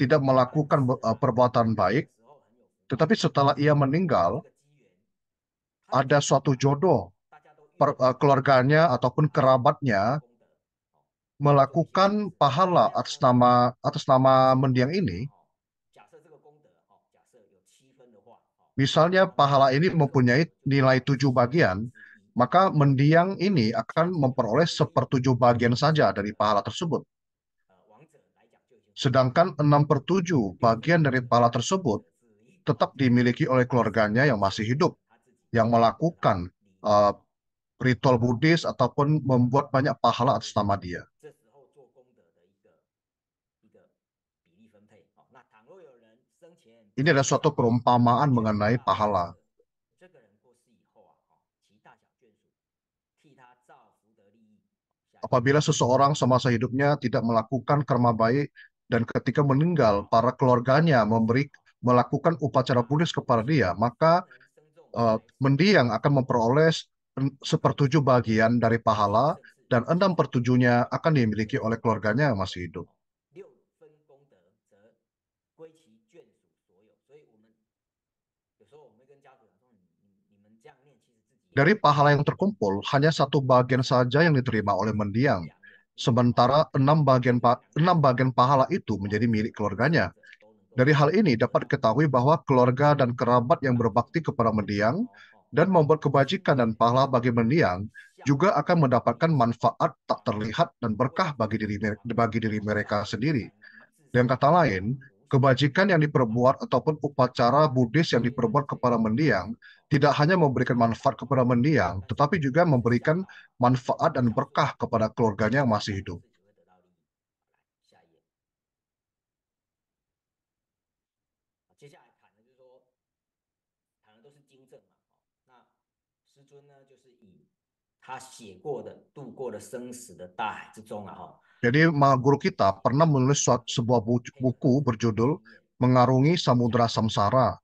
tidak melakukan eh, perbuatan baik, tetapi setelah ia meninggal, ada suatu jodoh per, uh, keluarganya ataupun kerabatnya melakukan pahala atas nama atas nama mendiang ini. Misalnya pahala ini mempunyai nilai tujuh bagian, maka mendiang ini akan memperoleh sepertujuh bagian saja dari pahala tersebut. Sedangkan enam per tujuh bagian dari pahala tersebut tetap dimiliki oleh keluarganya yang masih hidup yang melakukan uh, ritual Buddhis ataupun membuat banyak pahala atas nama dia. Ini adalah suatu perumpamaan mengenai pahala. Apabila seseorang semasa hidupnya tidak melakukan karma baik dan ketika meninggal para keluarganya memberi melakukan upacara Buddhis kepada dia, maka mendiang akan memperoleh sepertujuh bagian dari pahala dan enam pertujuhnya akan dimiliki oleh keluarganya yang masih hidup. Dari pahala yang terkumpul, hanya satu bagian saja yang diterima oleh mendiang. Sementara enam bagian, enam bagian pahala itu menjadi milik keluarganya. Dari hal ini dapat diketahui bahwa keluarga dan kerabat yang berbakti kepada mendiang dan membuat kebajikan dan pahala bagi mendiang juga akan mendapatkan manfaat tak terlihat dan berkah bagi diri bagi diri mereka sendiri. Dengan kata lain, kebajikan yang diperbuat ataupun upacara Buddhis yang diperbuat kepada mendiang tidak hanya memberikan manfaat kepada mendiang, tetapi juga memberikan manfaat dan berkah kepada keluarganya yang masih hidup. Jadi, Maha Guru kita pernah menulis sebuah buku berjudul Mengarungi Samudra Samsara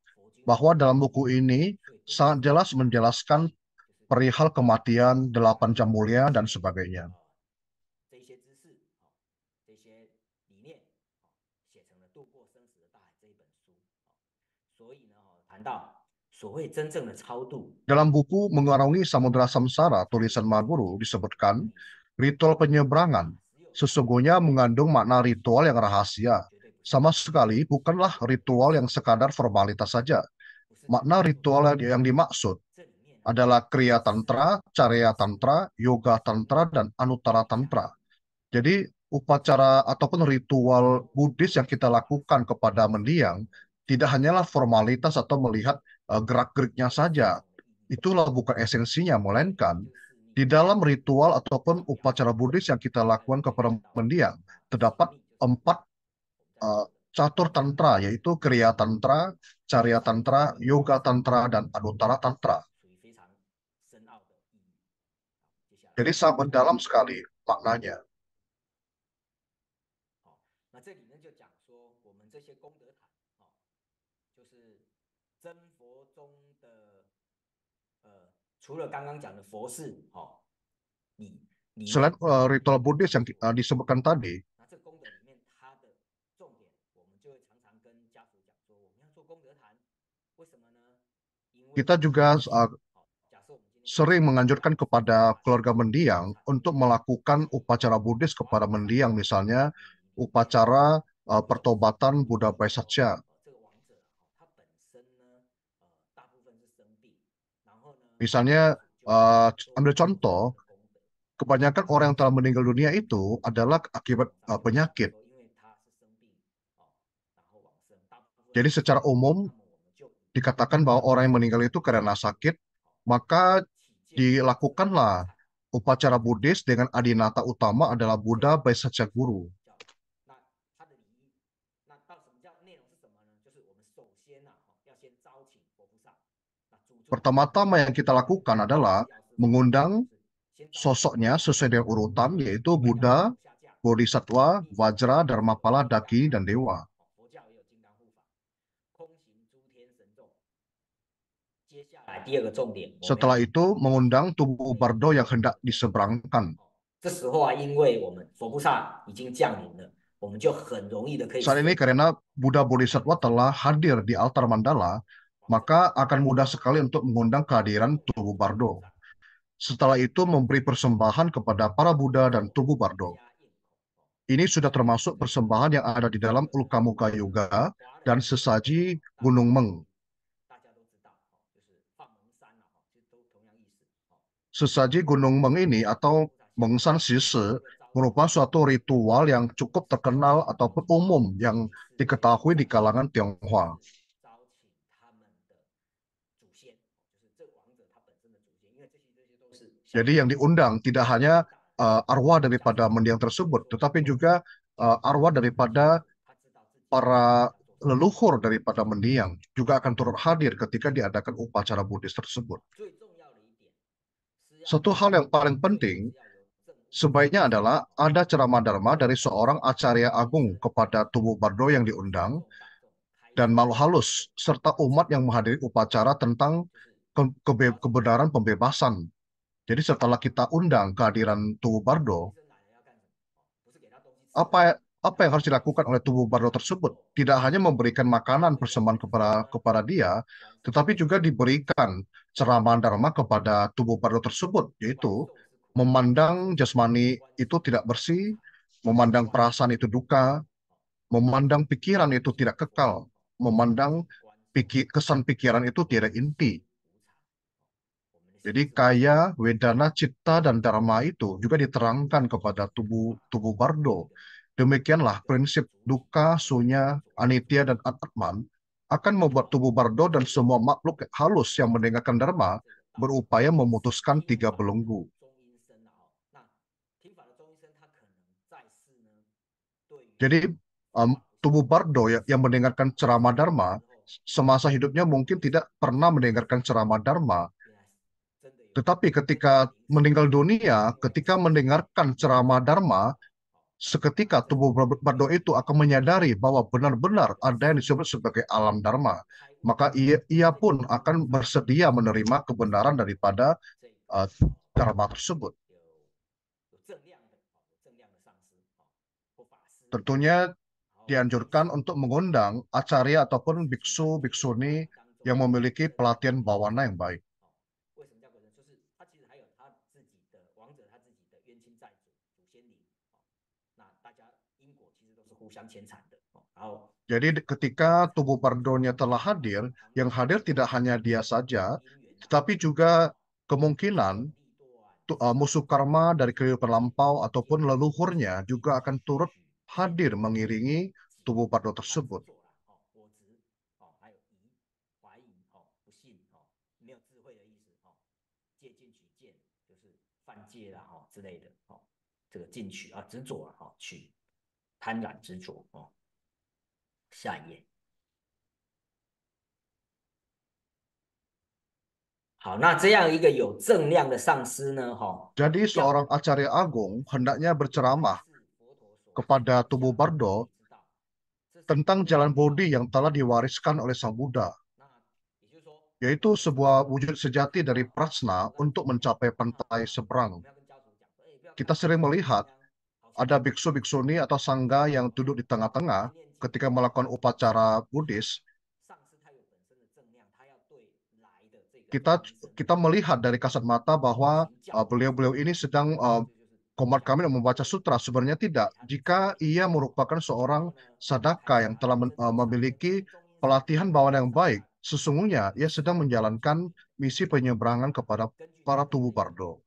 bahwa dalam buku ini sangat jelas menjelaskan perihal kematian, delapan jam mulia dan sebagainya. Dalam buku Mengarungi Samudra Samsara tulisan Maguru disebutkan ritual penyeberangan sesungguhnya mengandung makna ritual yang rahasia. Sama sekali bukanlah ritual yang sekadar formalitas saja. Makna ritual yang dimaksud adalah kriya tantra, carya tantra, yoga tantra, dan anutara tantra. Jadi upacara ataupun ritual Buddhis yang kita lakukan kepada mendiang tidak hanyalah formalitas atau melihat Eh, gerak-geriknya saja. Itulah bukan esensinya, melainkan di dalam ritual ataupun upacara Buddhis yang kita lakukan kepada mendiang terdapat empat uh, catur tantra yaitu kriya tantra, carya tantra, yoga tantra dan anuttara tantra. Jadi sangat dalam sekali maknanya. 除了刚刚讲的佛事，哦，你你 selain uh, ritual Buddhis yang uh, disebutkan tadi，那这功德里面它的重点，我们就会常常跟家属讲说，我们要做功德坛，为什么呢？因为 kita juga uh, sering menganjurkan kepada keluarga mendiang untuk melakukan upacara Buddhis kepada mendiang, misalnya upacara uh, pertobatan Buddha Paisatya Misalnya uh, ambil contoh, kebanyakan orang yang telah meninggal dunia itu adalah akibat uh, penyakit. Jadi secara umum dikatakan bahwa orang yang meninggal itu karena sakit, maka dilakukanlah upacara Buddhis dengan adinata utama adalah Buddha Baisacca Guru. Pertama-tama yang kita lakukan adalah mengundang sosoknya sesuai dengan urutan, yaitu Buddha, Bodhisattva, Vajra, Dharmapala, Daki, dan Dewa. Setelah itu mengundang tubuh bardo yang hendak diseberangkan. Saat ini karena Buddha Bodhisattva telah hadir di altar mandala, maka akan mudah sekali untuk mengundang kehadiran tubuh Bardo. Setelah itu memberi persembahan kepada para Buddha dan tubuh Bardo. Ini sudah termasuk persembahan yang ada di dalam Ulkamuka Yoga dan sesaji Gunung Meng. Sesaji Gunung Meng ini atau Mengsan Sise merupakan suatu ritual yang cukup terkenal ataupun umum yang diketahui di kalangan Tionghoa. Jadi yang diundang tidak hanya uh, arwah daripada mendiang tersebut, tetapi juga uh, arwah daripada para leluhur daripada mendiang juga akan turut hadir ketika diadakan upacara Buddhis tersebut. Satu hal yang paling penting sebaiknya adalah ada ceramah dharma dari seorang acarya agung kepada tubuh bardo yang diundang dan malu halus serta umat yang menghadiri upacara tentang ke kebenaran pembebasan jadi setelah kita undang kehadiran tubuh Bardo, apa apa yang harus dilakukan oleh tubuh Bardo tersebut? Tidak hanya memberikan makanan persembahan kepada kepada dia, tetapi juga diberikan ceramah dharma kepada tubuh Bardo tersebut, yaitu memandang jasmani itu tidak bersih, memandang perasaan itu duka, memandang pikiran itu tidak kekal, memandang pikir, kesan pikiran itu tidak inti, jadi kaya, wedana, cipta, dan dharma itu juga diterangkan kepada tubuh tubuh bardo. Demikianlah prinsip duka, sunya, anitya, dan atman akan membuat tubuh bardo dan semua makhluk halus yang mendengarkan dharma berupaya memutuskan tiga belenggu. Jadi um, tubuh bardo ya, yang mendengarkan ceramah dharma semasa hidupnya mungkin tidak pernah mendengarkan ceramah dharma tetapi ketika meninggal dunia, ketika mendengarkan ceramah Dharma, seketika tubuh Bardo itu akan menyadari bahwa benar-benar ada yang disebut sebagai alam Dharma. Maka ia, ia pun akan bersedia menerima kebenaran daripada uh, Dharma tersebut. Tentunya dianjurkan untuk mengundang acarya ataupun biksu-biksuni yang memiliki pelatihan bawana yang baik. Jadi ketika tubuh pardonnya telah hadir, yang hadir tidak hanya dia saja, tetapi juga kemungkinan eh, musuh karma dari kehidupan lampau ataupun leluhurnya juga akan turut hadir mengiringi tubuh pardo tersebut. 贪婪执着哦。下一页。好，nah Jadi seorang acarya agung hendaknya berceramah kepada tubuh bardo tentang jalan bodi yang telah diwariskan oleh Sang Buddha, yaitu sebuah wujud sejati dari prasna untuk mencapai pantai seberang. Kita sering melihat ada biksu-biksuni atau sangga yang duduk di tengah-tengah ketika melakukan upacara Buddhis, kita kita melihat dari kasat mata bahwa uh, beliau-beliau uh, ini sedang uh, komat kami membaca sutra sebenarnya tidak jika ia merupakan seorang sadaka yang telah men, uh, memiliki pelatihan bawaan yang baik sesungguhnya ia sedang menjalankan misi penyeberangan kepada para tubuh bardo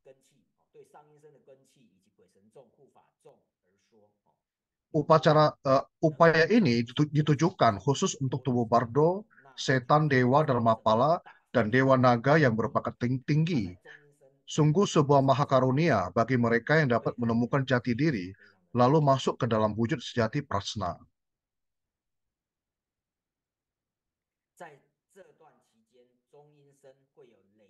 upacara uh, upaya ini ditujukan khusus untuk tubuh bardo, setan dewa Dharmapala, dan dewa naga yang berbakat tinggi. Sungguh sebuah mahakarunia bagi mereka yang dapat menemukan jati diri, lalu masuk ke dalam wujud sejati prasna.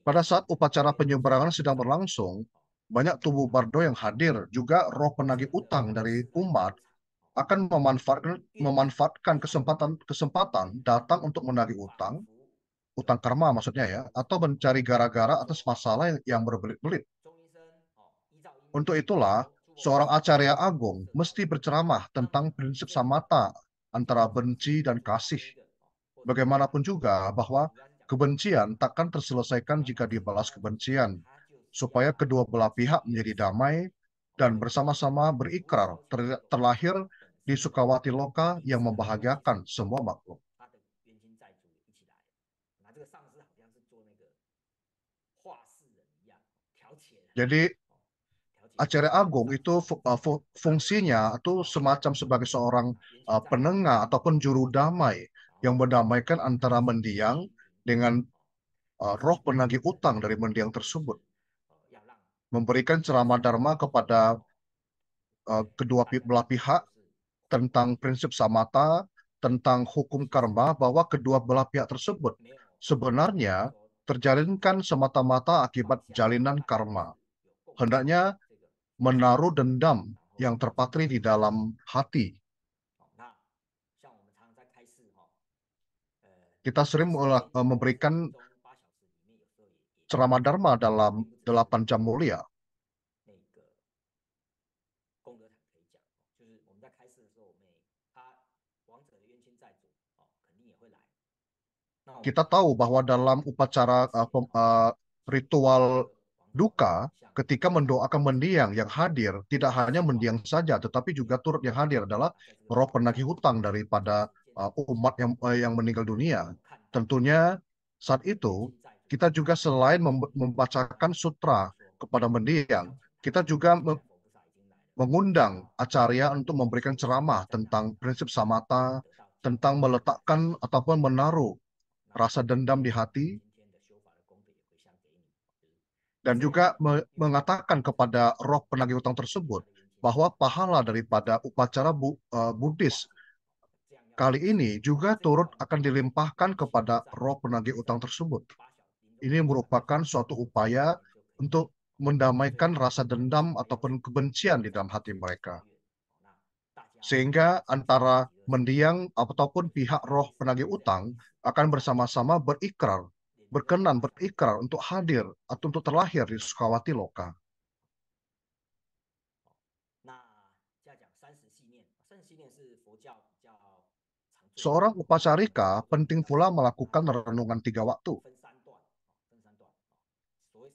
Pada saat upacara penyeberangan sedang berlangsung, banyak tubuh bardo yang hadir, juga roh penagih utang dari umat akan memanfaatkan iya. memanfaatkan kesempatan kesempatan datang untuk menari utang utang karma maksudnya ya atau mencari gara-gara atas masalah yang berbelit-belit. Untuk itulah seorang acarya agung mesti berceramah tentang prinsip samata antara benci dan kasih. Bagaimanapun juga bahwa kebencian takkan terselesaikan jika dibalas kebencian, supaya kedua belah pihak menjadi damai dan bersama-sama berikrar terlahir di Sukawati Loka yang membahagiakan semua makhluk. Jadi Acara Agung itu uh, fungsinya itu semacam sebagai seorang uh, penengah ataupun juru damai yang mendamaikan antara mendiang dengan uh, roh penagih utang dari mendiang tersebut. Memberikan ceramah dharma kepada kedua belah pihak tentang prinsip samata, tentang hukum karma bahwa kedua belah pihak tersebut sebenarnya terjalinkan semata-mata akibat jalinan karma. Hendaknya menaruh dendam yang terpatri di dalam hati. Kita sering memberikan ceramah dharma dalam delapan jam mulia. kita tahu bahwa dalam upacara uh, uh, ritual duka ketika mendoakan mendiang yang hadir tidak hanya mendiang saja tetapi juga turut yang hadir adalah roh penagih hutang daripada uh, umat yang uh, yang meninggal dunia tentunya saat itu kita juga selain membacakan sutra kepada mendiang kita juga mengundang acarya untuk memberikan ceramah tentang prinsip samata tentang meletakkan ataupun menaruh rasa dendam di hati, dan juga mengatakan kepada roh penagih utang tersebut bahwa pahala daripada upacara bu, uh, e, Buddhis kali ini juga turut akan dilimpahkan kepada roh penagih utang tersebut. Ini merupakan suatu upaya untuk mendamaikan rasa dendam ataupun kebencian di dalam hati mereka sehingga antara mendiang ataupun pihak roh penagih utang akan bersama-sama berikrar, berkenan berikrar untuk hadir atau untuk terlahir di Sukawati Loka. Nah, Seorang upacarika penting pula melakukan renungan tiga waktu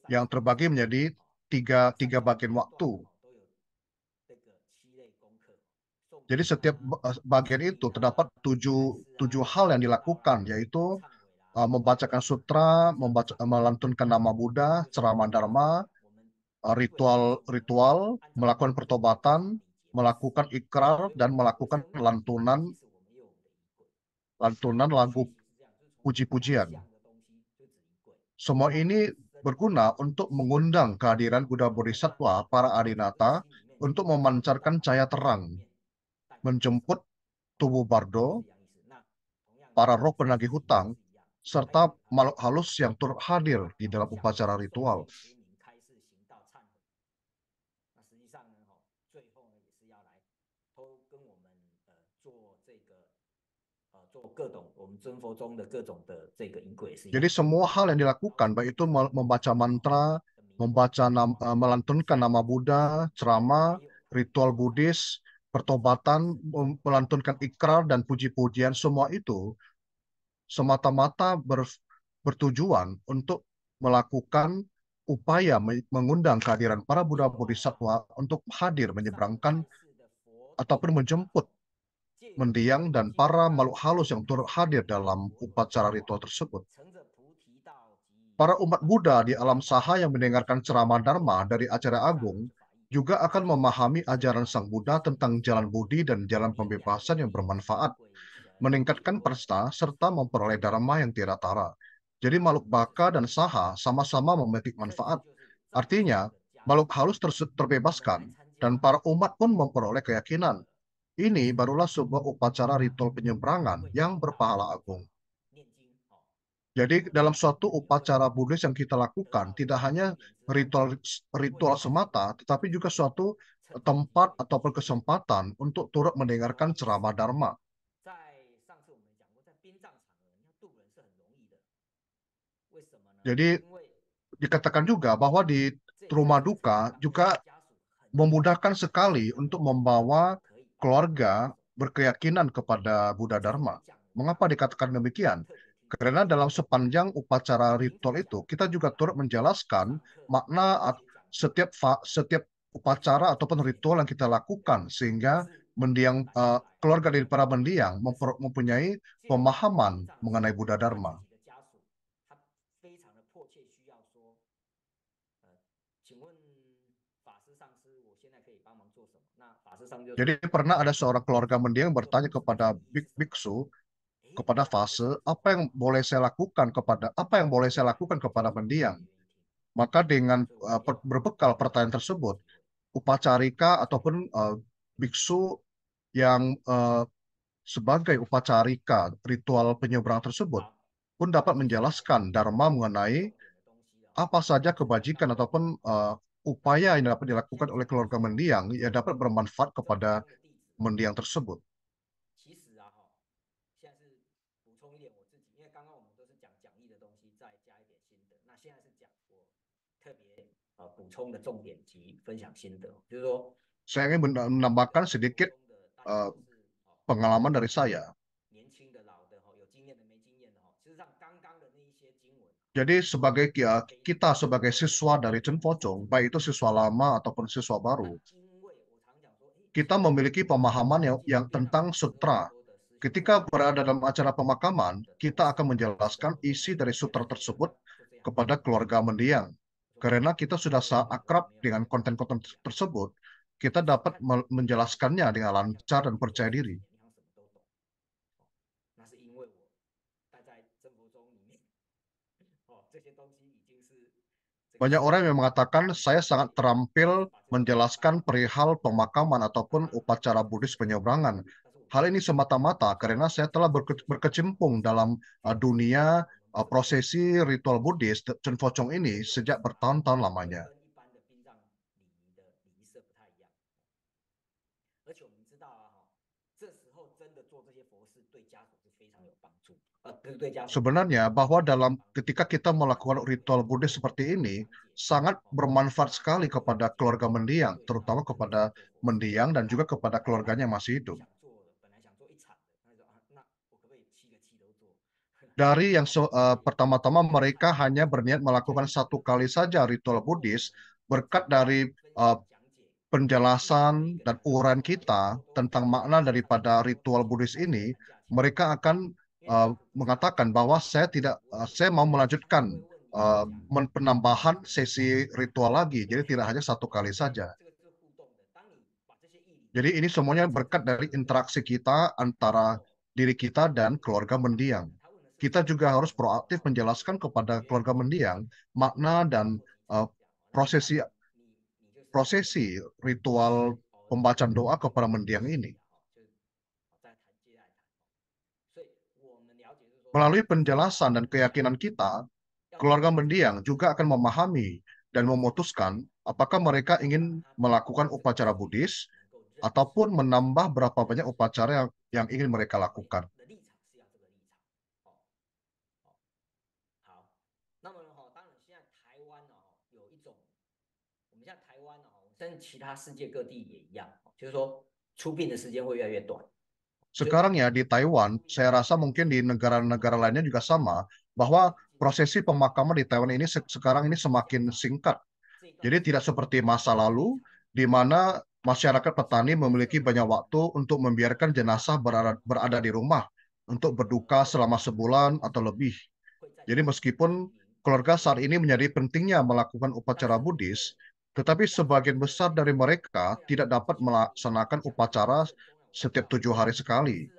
yang terbagi menjadi tiga, tiga bagian waktu Jadi setiap eh, bagian itu terdapat tujuh, tujuh hal yang dilakukan, yaitu uh, membacakan sutra, membaca, eh, melantunkan nama Buddha, ceramah dharma, ritual-ritual, uh, melakukan pertobatan, melakukan ikrar, dan melakukan lantunan lantunan lagu puji-pujian. Semua ini berguna untuk mengundang kehadiran Buddha Bodhisattva, para adinata, untuk memancarkan cahaya terang menjemput tubuh Bardo, para roh penagih hutang, serta makhluk halus yang turut hadir di dalam upacara ritual. Jadi semua hal yang dilakukan, baik itu membaca mantra, membaca nama, eh, melantunkan nama Buddha, ceramah, ritual Buddhis, pertobatan, melantunkan ikrar dan puji-pujian semua itu semata-mata ber, bertujuan untuk melakukan upaya mengundang kehadiran para buddha Bodhisattva untuk hadir menyeberangkan ataupun menjemput mendiang dan para makhluk halus yang turut hadir dalam upacara ritual tersebut. Para umat Buddha di alam saha yang mendengarkan ceramah Dharma dari acara agung juga akan memahami ajaran Sang Buddha tentang jalan budi dan jalan pembebasan yang bermanfaat, meningkatkan persta serta memperoleh dharma yang tidak tara. Jadi makhluk baka dan saha sama-sama memetik manfaat. Artinya, makhluk halus ter terbebaskan dan para umat pun memperoleh keyakinan. Ini barulah sebuah upacara ritual penyeberangan yang berpahala agung. Jadi dalam suatu upacara Buddhis yang kita lakukan tidak hanya ritual ritual semata, tetapi juga suatu tempat atau kesempatan untuk turut mendengarkan ceramah dharma. Jadi dikatakan juga bahwa di rumah duka juga memudahkan sekali untuk membawa keluarga berkeyakinan kepada Buddha Dharma. Mengapa dikatakan demikian? Karena dalam sepanjang upacara ritual itu kita juga turut menjelaskan makna setiap setiap upacara ataupun ritual yang kita lakukan sehingga mendiang uh, keluarga dari para mendiang mempunyai pemahaman mengenai Buddha Dharma. Jadi pernah ada seorang keluarga mendiang bertanya kepada biksu, kepada fase apa yang boleh saya lakukan kepada apa yang boleh saya lakukan kepada mendiang Maka dengan eh, berbekal pertanyaan tersebut, upacarika ataupun uh, biksu yang uh, sebagai upacarika ritual penyeberang tersebut pun dapat menjelaskan dharma mengenai apa saja kebajikan ataupun uh, upaya yang dapat dilakukan oleh keluarga mendiang yang dapat bermanfaat kepada mendiang tersebut. 充的重点及分享心得，就是说，saya ingin menambahkan sedikit pengalaman dari saya. Jadi sebagai kita kita sebagai siswa dari Chen baik itu siswa lama ataupun siswa baru, kita memiliki pemahaman yang, yang tentang sutra. Ketika berada dalam acara pemakaman, kita akan menjelaskan isi dari sutra tersebut kepada keluarga mendiang. Karena kita sudah akrab dengan konten-konten tersebut, kita dapat menjelaskannya dengan lancar dan percaya diri. Banyak orang yang mengatakan saya sangat terampil menjelaskan perihal pemakaman ataupun upacara Buddhis penyeberangan. Hal ini semata-mata karena saya telah berkecimpung dalam uh, dunia uh, prosesi ritual Buddhis Chen Fochong ini sejak bertahun-tahun lamanya. Sebenarnya bahwa dalam ketika kita melakukan ritual Buddhis seperti ini sangat bermanfaat sekali kepada keluarga mendiang, terutama kepada mendiang dan juga kepada keluarganya yang masih hidup. dari yang uh, pertama-tama mereka hanya berniat melakukan satu kali saja ritual Buddhis berkat dari uh, penjelasan dan uran kita tentang makna daripada ritual Buddhis ini, mereka akan uh, mengatakan bahwa saya tidak uh, saya mau melanjutkan uh, penambahan sesi ritual lagi, jadi tidak hanya satu kali saja. Jadi ini semuanya berkat dari interaksi kita antara diri kita dan keluarga mendiang kita juga harus proaktif menjelaskan kepada keluarga mendiang makna dan uh, prosesi prosesi ritual pembacaan doa kepada mendiang ini. Melalui penjelasan dan keyakinan kita, keluarga mendiang juga akan memahami dan memutuskan apakah mereka ingin melakukan upacara Buddhis ataupun menambah berapa banyak upacara yang, yang ingin mereka lakukan. Sekarang ya di Taiwan, saya rasa mungkin di negara-negara lainnya juga sama, bahwa prosesi pemakaman di Taiwan ini sekarang ini semakin singkat. Jadi tidak seperti masa lalu, di mana masyarakat petani memiliki banyak waktu untuk membiarkan jenazah berada, berada di rumah untuk berduka selama sebulan atau lebih. Jadi meskipun keluarga saat ini menjadi pentingnya melakukan upacara Buddhis, tetapi sebagian besar dari mereka tidak dapat melaksanakan upacara setiap tujuh hari sekali.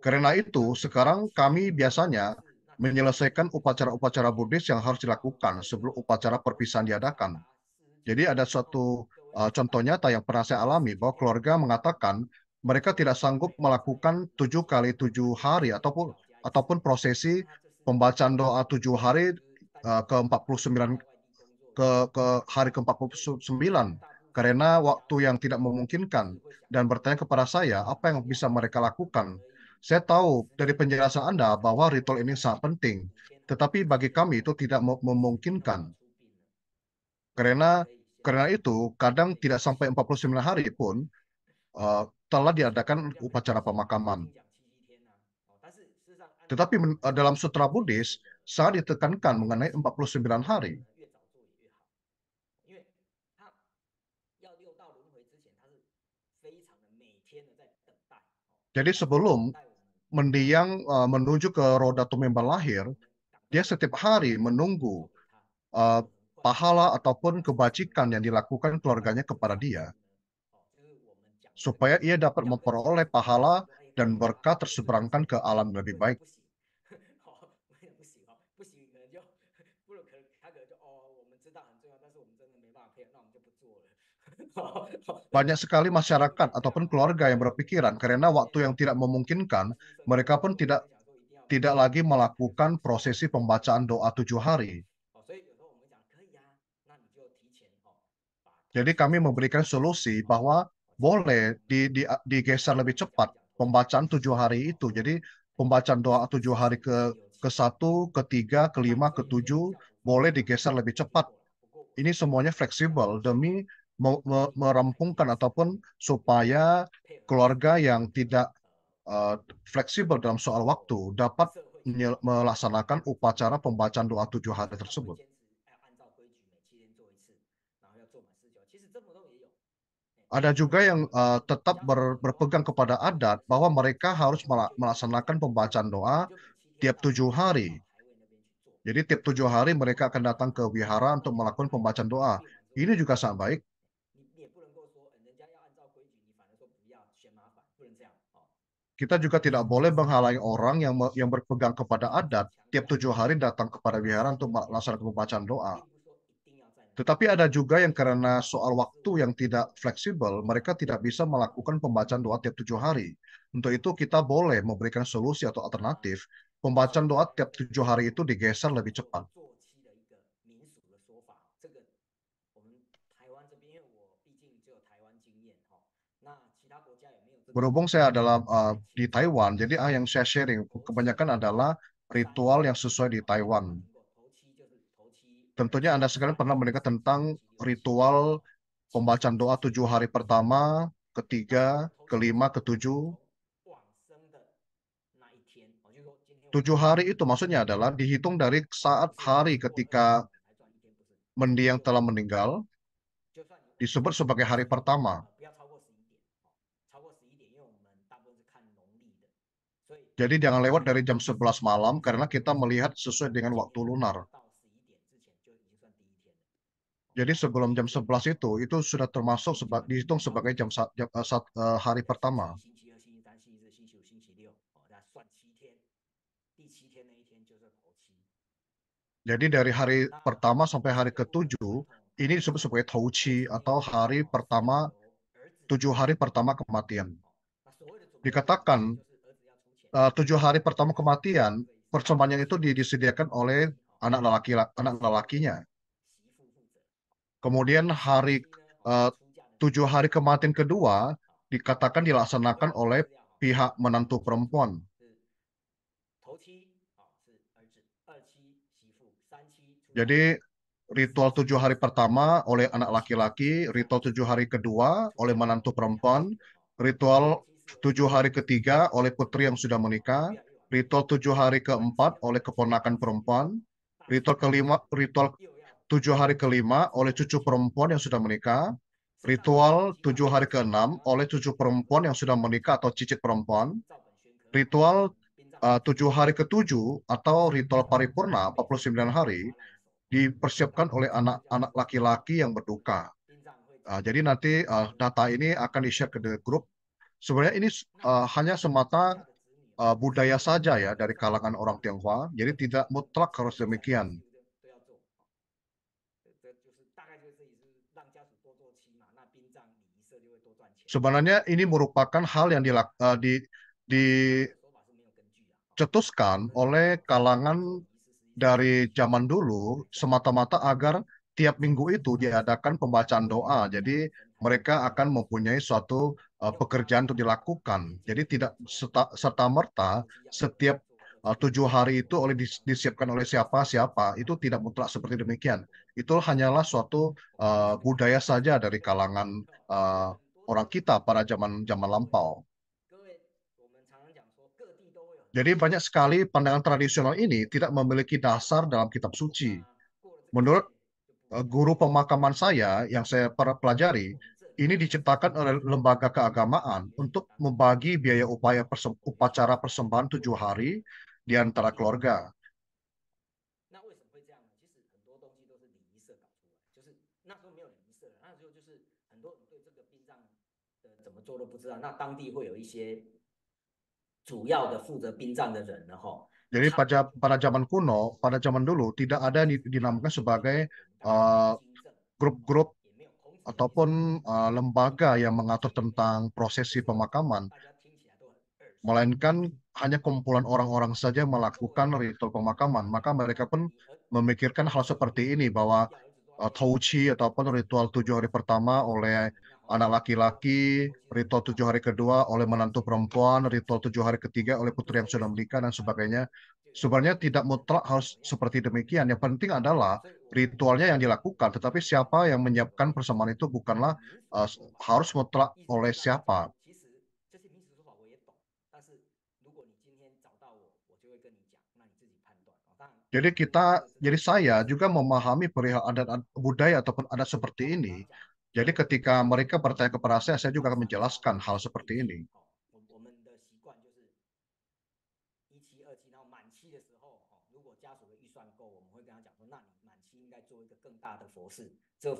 Karena itu, sekarang kami biasanya menyelesaikan upacara-upacara Buddhis yang harus dilakukan sebelum upacara perpisahan diadakan. Jadi ada suatu uh, eh, contoh nyata yang pernah saya alami bahwa keluarga mengatakan mereka tidak sanggup melakukan tujuh kali tujuh hari ataupun ataupun prosesi pembacaan doa tujuh hari uh, ke 49 ke ke hari ke-49 karena waktu yang tidak memungkinkan dan bertanya kepada saya apa yang bisa mereka lakukan. Saya tahu dari penjelasan Anda bahwa ritual ini sangat penting, tetapi bagi kami itu tidak memungkinkan. Karena karena itu kadang tidak sampai 49 hari pun uh, telah diadakan upacara pemakaman. Tetapi dalam sutra Buddhis sangat ditekankan mengenai 49 hari. Jadi sebelum mendiang uh, menuju ke roda tumimban lahir, dia setiap hari menunggu uh, pahala ataupun kebajikan yang dilakukan keluarganya kepada dia, supaya ia dapat memperoleh pahala dan berkat terseberangkan ke alam lebih baik. 不行，可能就不能，可能他可能就哦，我们知道很重要，但是我们真的没办法培养，那我们就不做了。Banyak sekali masyarakat ataupun keluarga yang berpikiran karena waktu yang tidak memungkinkan, mereka pun tidak tidak lagi melakukan prosesi pembacaan doa tujuh hari. Oh, Jadi kami memberikan solusi bahwa boleh di, di, digeser lebih cepat pembacaan tujuh hari itu. Jadi pembacaan doa tujuh hari ke ke satu, ke tiga, ke lima, ke tujuh, boleh digeser lebih cepat. Ini semuanya fleksibel demi merampungkan ataupun supaya keluarga yang tidak uh, fleksibel dalam soal waktu dapat melaksanakan upacara pembacaan doa tujuh hari tersebut. Ada juga yang uh, tetap ber, berpegang kepada adat bahwa mereka harus melaksanakan pembacaan doa tiap tujuh hari. Jadi tiap tujuh hari mereka akan datang ke wihara untuk melakukan pembacaan doa. Ini juga sangat baik. Kita juga tidak boleh menghalangi orang yang yang berpegang kepada adat tiap tujuh hari datang kepada wihara untuk melaksanakan pembacaan doa. Tetapi ada juga yang karena soal waktu yang tidak fleksibel, mereka tidak bisa melakukan pembacaan doa tiap tujuh hari. Untuk itu kita boleh memberikan solusi atau alternatif pembacaan doa tiap tujuh hari itu digeser lebih cepat. Berhubung saya adalah uh, di Taiwan, jadi ah yang saya sharing kebanyakan adalah ritual yang sesuai di Taiwan. Tentunya Anda sekarang pernah mendengar tentang ritual pembacaan doa tujuh hari pertama, ketiga, kelima, ketujuh, Tujuh hari itu maksudnya adalah dihitung dari saat hari ketika mendiang telah meninggal, disebut sebagai hari pertama. Jadi jangan lewat dari jam 11 malam karena kita melihat sesuai dengan waktu lunar. Jadi sebelum jam 11 itu, itu sudah termasuk dihitung sebagai jam, jam eh, eh, hari pertama. Jadi dari hari ah. pertama sampai hari ketujuh ini disebut sebagai Tauchi atau hari pertama tujuh hari pertama kematian. Dikatakan uh, tujuh hari pertama kematian persembahan itu disediakan oleh anak lelaki anak lelakinya. Kemudian hari uh, tujuh hari kematian kedua dikatakan dilaksanakan oleh pihak menantu perempuan. Jadi ritual tujuh hari pertama oleh anak laki-laki, ritual tujuh hari kedua oleh menantu perempuan, ritual tujuh hari ketiga oleh putri yang sudah menikah, ritual tujuh hari keempat oleh keponakan perempuan, ritual kelima ritual tujuh hari kelima oleh cucu perempuan yang sudah menikah, ritual tujuh hari keenam oleh cucu perempuan yang sudah menikah atau cicit perempuan, ritual uh, tujuh hari ketujuh atau ritual paripurna 49 hari dipersiapkan oleh anak-anak laki-laki yang berduka. Uh, jadi nanti uh, data ini akan di-share ke grup. Sebenarnya ini uh, hanya semata uh, budaya saja ya dari kalangan orang Tionghoa. Jadi tidak mutlak harus demikian. Sebenarnya ini merupakan hal yang dilak, uh, di, dicetuskan oleh kalangan dari zaman dulu semata-mata agar tiap minggu itu diadakan pembacaan doa. Jadi mereka akan mempunyai suatu uh, pekerjaan untuk dilakukan. Jadi tidak serta, merta setiap uh, tujuh hari itu oleh disiapkan oleh siapa siapa itu tidak mutlak seperti demikian. Itu hanyalah suatu uh, budaya saja dari kalangan uh, orang kita pada zaman zaman lampau. Jadi banyak sekali pandangan tradisional ini tidak memiliki dasar dalam kitab suci. Menurut eh, guru pemakaman saya yang saya pelajari, ini diciptakan oleh lembaga keagamaan untuk membagi biaya upaya persem upacara persembahan tujuh hari di antara keluarga. 主要的负责殡葬的人了哈。Jadi pada pada zaman kuno, pada zaman dulu tidak ada yang dinamakan sebagai uh, grup-grup uh, ataupun uh, lembaga yang mengatur tentang prosesi pemakaman, melainkan hanya kumpulan orang-orang saja melakukan ritual pemakaman. Maka mereka pun iya, memikirkan hal seperti ini bahwa iya, uh, tauci ataupun ritual tujuh hari pertama oleh iya, anak laki-laki, ritual tujuh hari kedua oleh menantu perempuan, ritual tujuh hari ketiga oleh putri yang sudah menikah, dan sebagainya. Sebenarnya tidak mutlak harus seperti demikian. Yang penting adalah ritualnya yang dilakukan, tetapi siapa yang menyiapkan persamaan itu bukanlah uh, harus mutlak oleh siapa. Jadi kita, jadi saya juga memahami perihal adat, adat budaya ataupun adat seperti ini jadi ketika mereka bertanya kepada saya, saya juga akan menjelaskan hal seperti ini.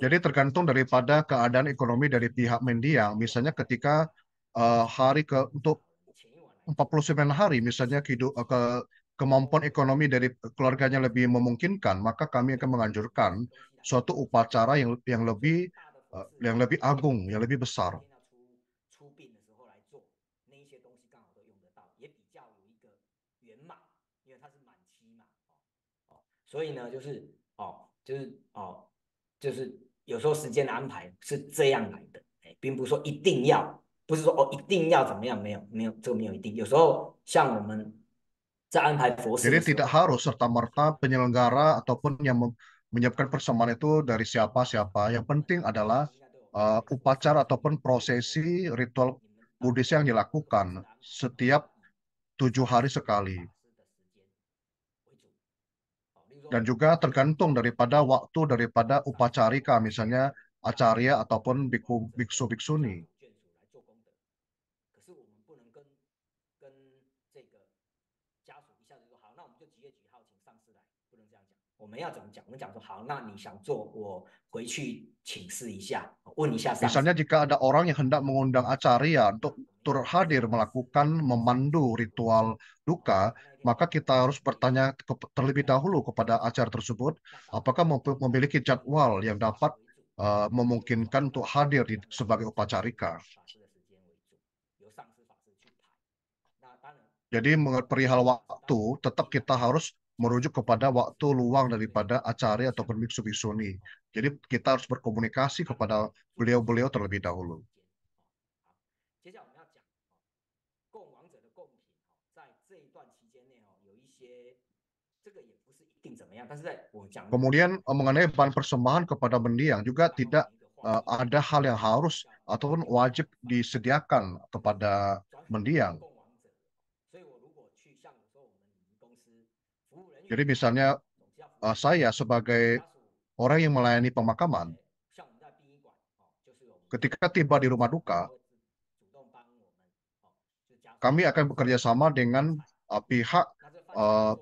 Jadi tergantung daripada keadaan ekonomi dari pihak media, Misalnya ketika uh, hari ke untuk 49 hari, misalnya hidup, uh, ke kemampuan ekonomi dari keluarganya lebih memungkinkan, maka kami akan menganjurkan suatu upacara yang yang lebih yang lebih agung, yang lebih besar. So tidak harus serta merta penyelenggara ataupun yang menyiapkan persamaan itu dari siapa-siapa. Yang penting adalah uh, upacara ataupun prosesi ritual Buddhis yang dilakukan setiap tujuh hari sekali. Dan juga tergantung daripada waktu daripada upacarika, misalnya acarya ataupun biksu-biksuni. 们要怎么讲？我们讲说好，那你想做，我回去请示一下，问一下。Misalnya jika ada orang yang hendak mengundang ya untuk turut hadir melakukan memandu ritual duka, maka kita harus bertanya terlebih dahulu kepada acara tersebut, apakah memiliki jadwal yang dapat uh, memungkinkan untuk hadir di, sebagai upacarika. Jadi perihal waktu, tetap kita harus merujuk kepada waktu luang daripada acara atau biksu-biksu ini. Jadi kita harus berkomunikasi kepada beliau-beliau terlebih dahulu. Kemudian eh, mengenai bahan persembahan kepada mendiang juga tidak eh, ada hal yang harus ataupun wajib disediakan kepada mendiang. Jadi misalnya uh, saya sebagai orang yang melayani pemakaman, ketika tiba di rumah duka, kami akan bekerja sama dengan uh, pihak uh,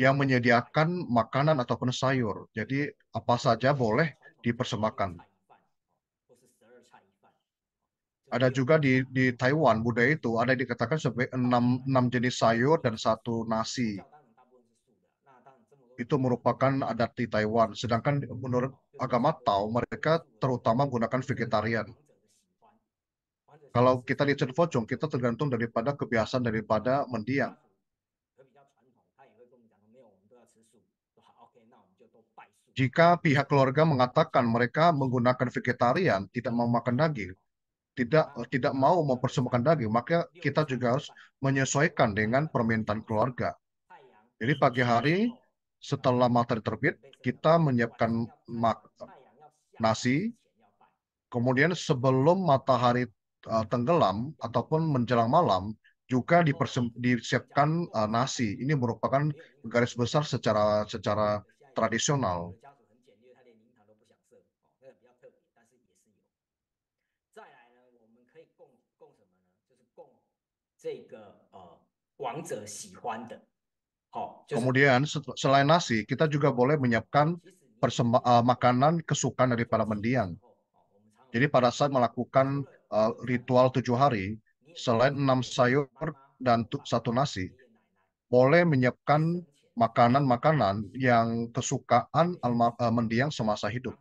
yang menyediakan makanan ataupun sayur. Jadi apa saja boleh dipersembahkan. Ada juga di, di Taiwan budaya itu ada dikatakan sebagai enam, enam jenis sayur dan satu nasi itu merupakan adat di Taiwan. Sedangkan menurut agama Tao, mereka terutama menggunakan vegetarian. Kalau kita di Chen kita tergantung daripada kebiasaan daripada mendiang. Jika pihak keluarga mengatakan mereka menggunakan vegetarian, tidak mau makan daging, tidak tidak mau mempersembahkan daging, maka kita juga harus menyesuaikan dengan permintaan keluarga. Jadi pagi hari setelah matahari terbit, kita menyiapkan nasi. Kemudian sebelum matahari uh, tenggelam ataupun menjelang malam juga disiapkan uh, nasi. Ini merupakan garis besar secara secara tradisional. Uh, 王者喜欢的 Kemudian selain nasi, kita juga boleh menyiapkan uh, makanan kesukaan dari para mendiang. Jadi pada saat melakukan uh, ritual tujuh hari, selain enam sayur dan satu nasi, boleh menyiapkan makanan-makanan yang kesukaan alma, uh, mendiang semasa hidup.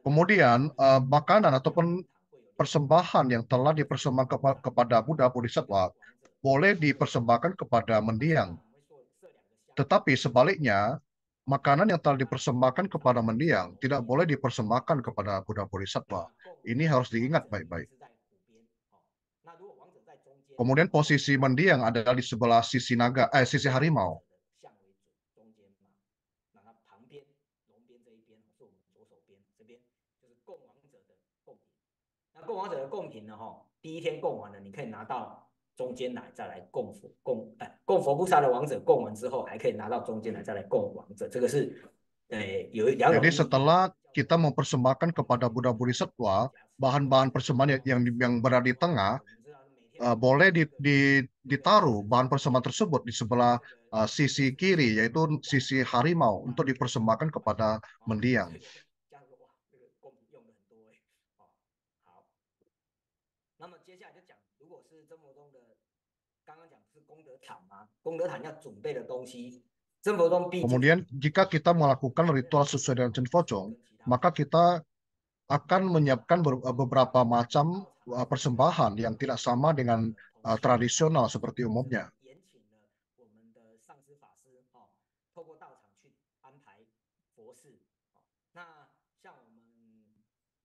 Kemudian uh, makanan ataupun persembahan yang telah dipersembahkan kepa kepada Buddha Bodhisattva boleh dipersembahkan kepada mendiang. Tetapi sebaliknya, makanan yang telah dipersembahkan kepada mendiang tidak boleh dipersembahkan kepada Buddha Bodhisattva. Ini harus diingat baik-baik. Kemudian posisi mendiang adalah di sebelah sisi naga, eh sisi harimau. 王者的贡品呢，哈，第一天供完了，你可以拿到中间来再来供佛供，哎、呃，供佛菩萨的王者供完之后，还可以拿到中间来再来供王者，这个是，哎、呃，有两种。Jadi setelah kita mempersembahkan kepada Buddha-Budi Setwa bahan-bahan persembahan yang yang berada di tengah, uh, boleh di, di, ditaruh bahan persembahan tersebut di sebelah uh, sisi kiri, yaitu sisi harimau, untuk dipersembahkan kepada mendiang. Kemudian jika kita melakukan ritual sesuai dengan Cenfocong, maka kita akan menyiapkan beberapa macam uh, persembahan yang tidak sama dengan uh, tradisional seperti umumnya.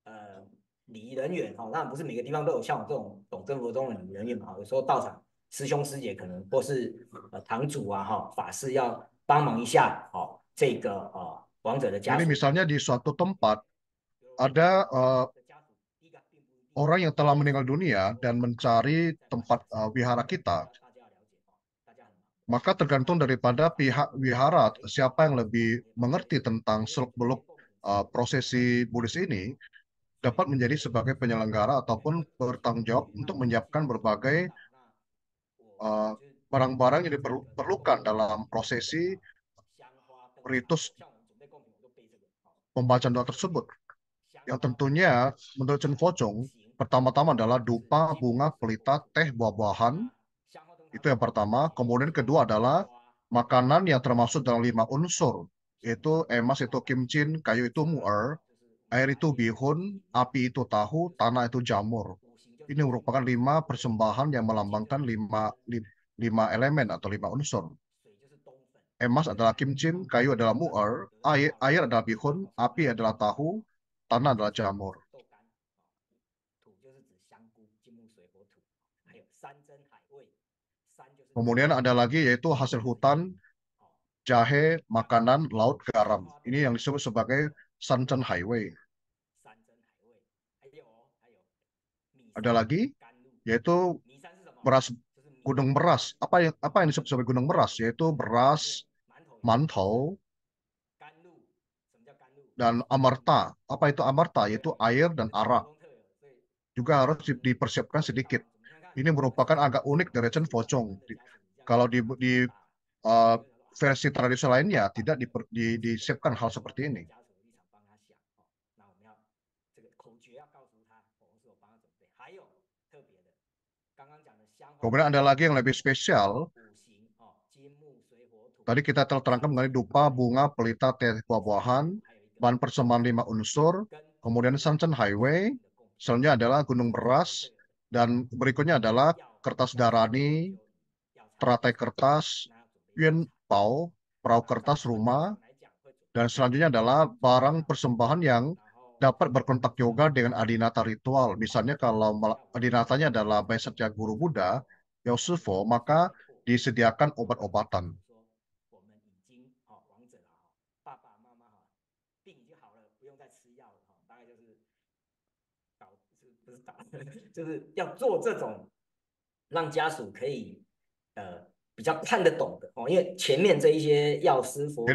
Uh, 礼仪人员哈，当然不是每个地方都有像我这种懂真佛宗的礼仪人员嘛。有时候到场师兄师姐可能或是呃堂主啊哈、哦、法师要帮忙一下哦，这个呃亡者的家属。Jadi misalnya di suatu tempat ada orang yang telah meninggal dunia dan mencari tempat wihara kita, maka tergantung daripada pihak wihara siapa yang lebih mengerti tentang seluk beluk prosesi Buddhis ini dapat menjadi sebagai penyelenggara ataupun bertanggung jawab untuk menyiapkan berbagai Eh, barang-barang uh, yang diperlukan dalam prosesi ritus pembacaan doa tersebut. Yang tentunya menurut Chen Fochong, pertama-tama adalah dupa, bunga, pelita, teh, buah-buahan. Itu yang pertama. Kemudian kedua adalah makanan yang termasuk dalam lima unsur. Yaitu emas itu kimchin, kayu itu muer, air itu bihun, api itu tahu, tanah itu jamur. Ini merupakan lima persembahan yang melambangkan lima, lima elemen atau lima unsur. Emas adalah kimchim, kayu adalah mu'er, air, air adalah bihun, api adalah tahu, tanah adalah jamur. Kemudian ada lagi yaitu hasil hutan, jahe, makanan, laut, garam. Ini yang disebut sebagai Sunchen Highway. Ada lagi yaitu beras gunung beras. Apa yang apa yang disebut sebagai gunung beras? Yaitu beras, mantau dan amarta. Apa itu amarta? Yaitu air dan arak. Juga harus dipersiapkan sedikit. Ini merupakan agak unik dari Chen Focong. Kalau di, di uh, versi tradisional lainnya tidak di, di, disiapkan hal seperti ini. Kemudian ada lagi yang lebih spesial. Tadi kita telah terangkan mengenai dupa, bunga, pelita, teh, buah-buahan, bahan persembahan lima unsur, kemudian Sunshine Highway, selanjutnya adalah Gunung Beras, dan berikutnya adalah kertas darani, teratai kertas, yuan Pao, perahu kertas rumah, dan selanjutnya adalah barang persembahan yang dapat berkontak yoga dengan adinata ritual. Misalnya kalau adinatanya adalah by Guru Buddha, Yosufo, maka disediakan obat-obatan. Jadi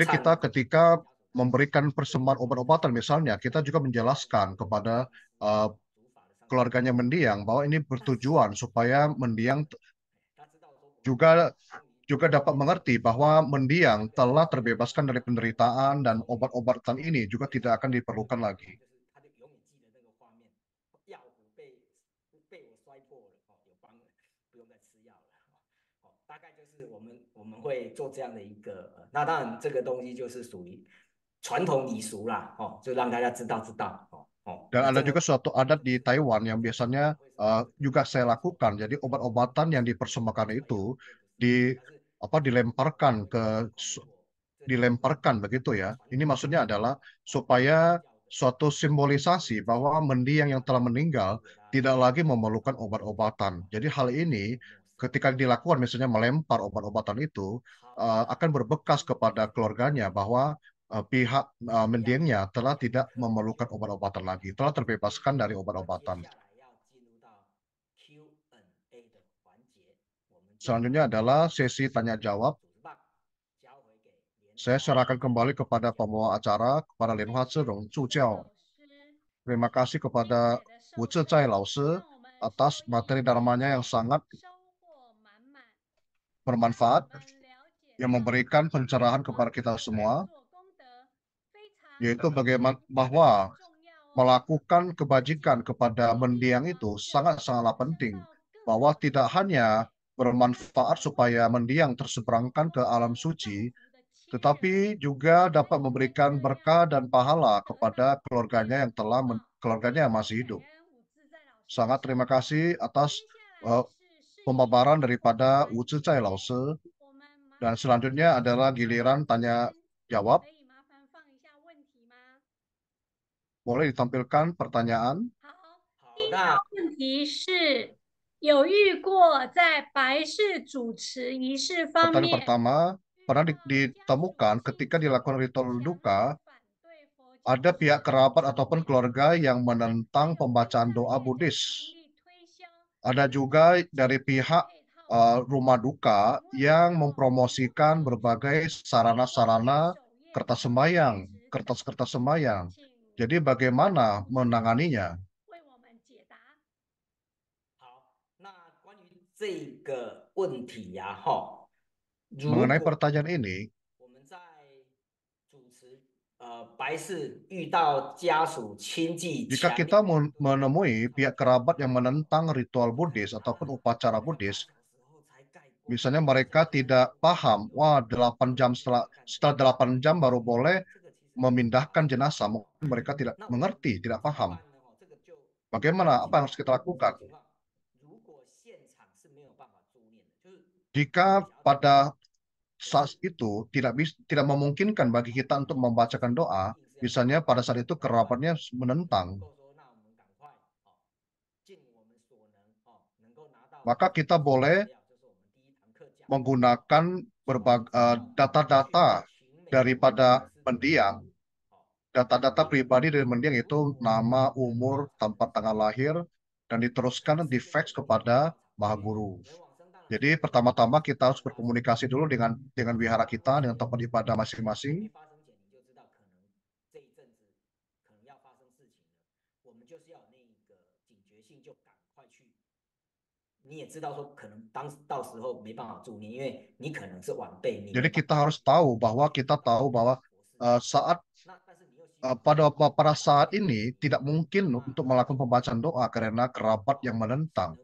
kita ketika memberikan persembahan obat-obatan misalnya, kita juga menjelaskan kepada uh, keluarganya mendiang bahwa ini bertujuan supaya mendiang juga juga dapat mengerti bahwa mendiang telah terbebaskan dari penderitaan dan obat-obatan ini juga tidak akan diperlukan lagi. 传统礼俗啦，哦，就让大家知道知道，哦哦。Dan ada juga suatu adat di Taiwan yang biasanya uh, juga saya lakukan. Jadi obat-obatan yang dipersembahkan itu di apa dilemparkan ke dilemparkan begitu ya. Ini maksudnya adalah supaya suatu simbolisasi bahwa mendiang yang telah meninggal tidak lagi memerlukan obat-obatan. Jadi hal ini ketika dilakukan misalnya melempar obat-obatan itu uh, akan berbekas kepada keluarganya bahwa uh, pihak uh, telah tidak memerlukan obat-obatan lagi, telah terbebaskan dari obat-obatan. Iya, iya, Selanjutnya adalah sesi tanya jawab. Saya serahkan kembali kepada pembawa acara, kepada Lin Hua Zerong Zhu Jiao. Terima kasih kepada Wu Zecai Lao atas materi dharmanya yang sangat bermanfaat, yang memberikan pencerahan kepada kita semua yaitu bagaimana bahwa melakukan kebajikan kepada mendiang itu sangat sangatlah penting bahwa tidak hanya bermanfaat supaya mendiang terseberangkan ke alam suci tetapi juga dapat memberikan berkah dan pahala kepada keluarganya yang telah men, keluarganya yang masih hidup. Sangat terima kasih atas uh, eh, pemaparan daripada Wu Cai Lao dan selanjutnya adalah giliran tanya jawab Boleh ditampilkan pertanyaan? Pertanyaan pertama, pernah ditemukan ketika dilakukan ritual duka, ada pihak kerabat ataupun keluarga yang menentang pembacaan doa Buddhis. Ada juga dari pihak uh, rumah duka yang mempromosikan berbagai sarana-sarana kertas sembayang, kertas-kertas sembayang. Jadi bagaimana menanganinya? Nah, Mengenai pertanyaan ini, jika kita menemui pihak kerabat yang menentang ritual Buddhis ataupun upacara Buddhis, misalnya mereka tidak paham, wah 8 jam setelah delapan jam baru boleh memindahkan jenazah, mungkin hmm. mereka tidak nah, mengerti, tidak paham. Bagaimana apa yang harus kita lakukan? Jika pada saat itu tidak bisa, tidak memungkinkan bagi kita untuk membacakan doa, misalnya pada saat itu kerabatnya menentang, maka kita boleh menggunakan eh, data-data daripada mendiang data-data pribadi dari mendiang itu nama, umur, tempat tanggal lahir, dan diteruskan di fax kepada Maha Guru. Jadi pertama-tama kita harus berkomunikasi dulu dengan dengan wihara kita, dengan tempat ibadah masing-masing. Jadi kita harus tahu bahwa kita tahu bahwa uh, saat Eh, pada para saat ini tidak mungkin untuk melakukan pembacaan doa karena kerabat yang menentang.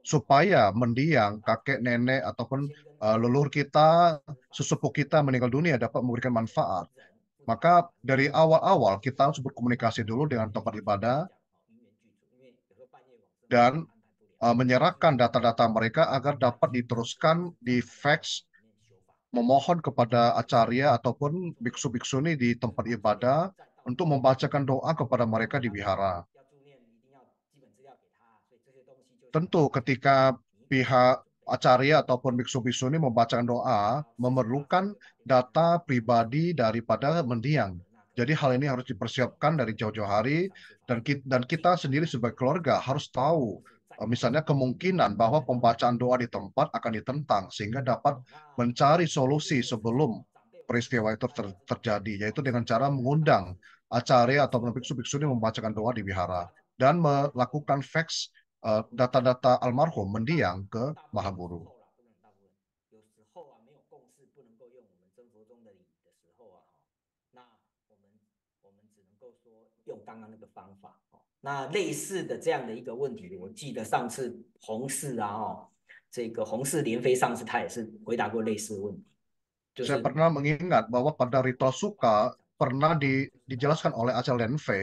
Supaya mendiang kakek, nenek, ataupun uh, leluhur kita, sesepuh kita meninggal dunia dapat memberikan manfaat. Maka dari awal-awal kita harus berkomunikasi dulu dengan tempat ibadah dan uh, menyerahkan data-data mereka agar dapat diteruskan di fax memohon kepada acarya ataupun biksu-biksu ini di tempat ibadah untuk membacakan doa kepada mereka di wihara. Tentu ketika pihak acarya ataupun biksu-biksu ini membacakan doa memerlukan data pribadi daripada mendiang. Jadi hal ini harus dipersiapkan dari jauh-jauh hari dan kita, dan kita sendiri sebagai keluarga harus tahu Eh, misalnya kemungkinan bahwa pembacaan doa di tempat akan ditentang sehingga dapat mencari solusi sebelum peristiwa itu ter terjadi yaitu dengan cara mengundang acara atau biksu-biksu ini membacakan doa di wihara dan melakukan fax eh, data-data almarhum mendiang ke Mahaburu. 那类似的这样的一个问题，我记得上次红四啊，哦，这个红四连飞上次他也是回答过类似的问题。saya pernah mengingat bahwa pada ritsuka a pernah di dijelaskan oleh a c e Lenve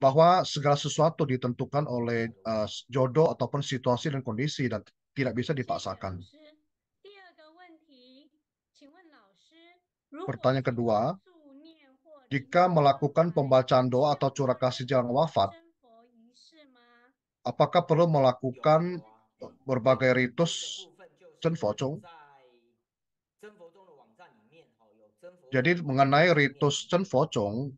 bahwa segala sesuatu ditentukan oleh jodoh ataupun situasi dan kondisi dan tidak bisa ditakSakan. 第二个问题，请问老师。d u a jika melakukan pembacaan doa atau curah kasih jalan wafat, apakah perlu melakukan berbagai ritus Chenfocong? Jadi mengenai ritus Chenfocong,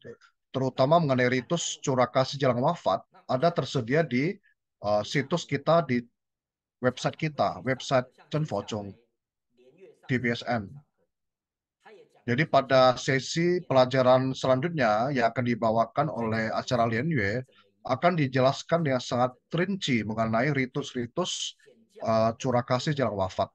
terutama mengenai ritus curah kasih jalan wafat, ada tersedia di uh, situs kita di website kita, website Chenfocong, DBSN. Jadi pada sesi pelajaran selanjutnya yang akan dibawakan oleh acara Lian Yue akan dijelaskan dengan sangat rinci mengenai ritus-ritus uh, eh, curah kasih jelang wafat.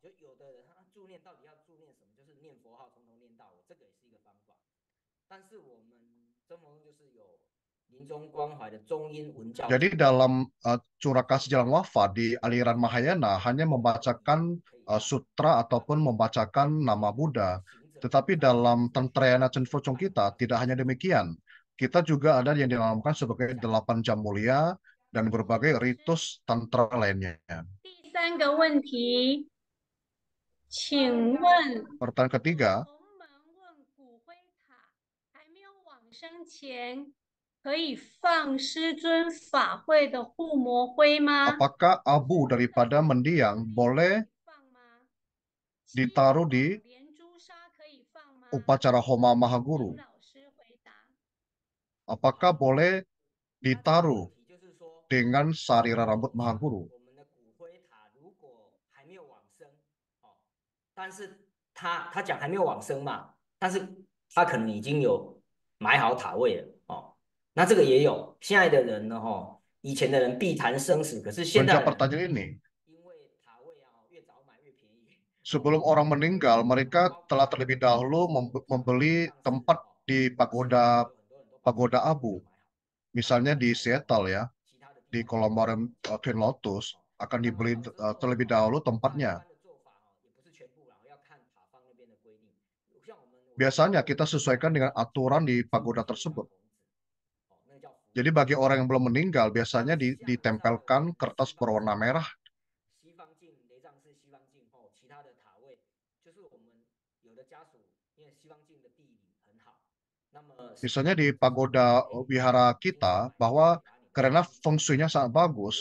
Jadi dalam uh, eh, curah kasih jelang wafat di aliran Mahayana hanya membacakan uh, sutra ataupun membacakan nama Buddha tetapi dalam tentrena cenfocong kita tidak hanya demikian. Kita juga ada yang dinamakan sebagai delapan jam mulia dan berbagai ritus tantra lainnya. Pertanyaan ketiga, Apakah abu daripada mendiang boleh ditaruh di Upacara homa Mahaguru，apakah boleh ditaruh dengan sarira rambut Mahaguru？我 a 的骨灰塔如果还没有往生，哦，但是他他讲还没有那这个也有，现在的人呢，吼，以前的人必谈生死，可是现在。sebelum orang meninggal, mereka telah terlebih dahulu membeli tempat di pagoda pagoda abu, misalnya di Seattle ya, di Columbarium Twin eh, Lotus akan dibeli eh, terlebih dahulu tempatnya. Biasanya kita sesuaikan dengan aturan di pagoda tersebut. Jadi bagi orang yang belum meninggal, biasanya ditempelkan kertas berwarna merah misalnya di pagoda eh, wihara kita bahwa karena fungsinya sangat bagus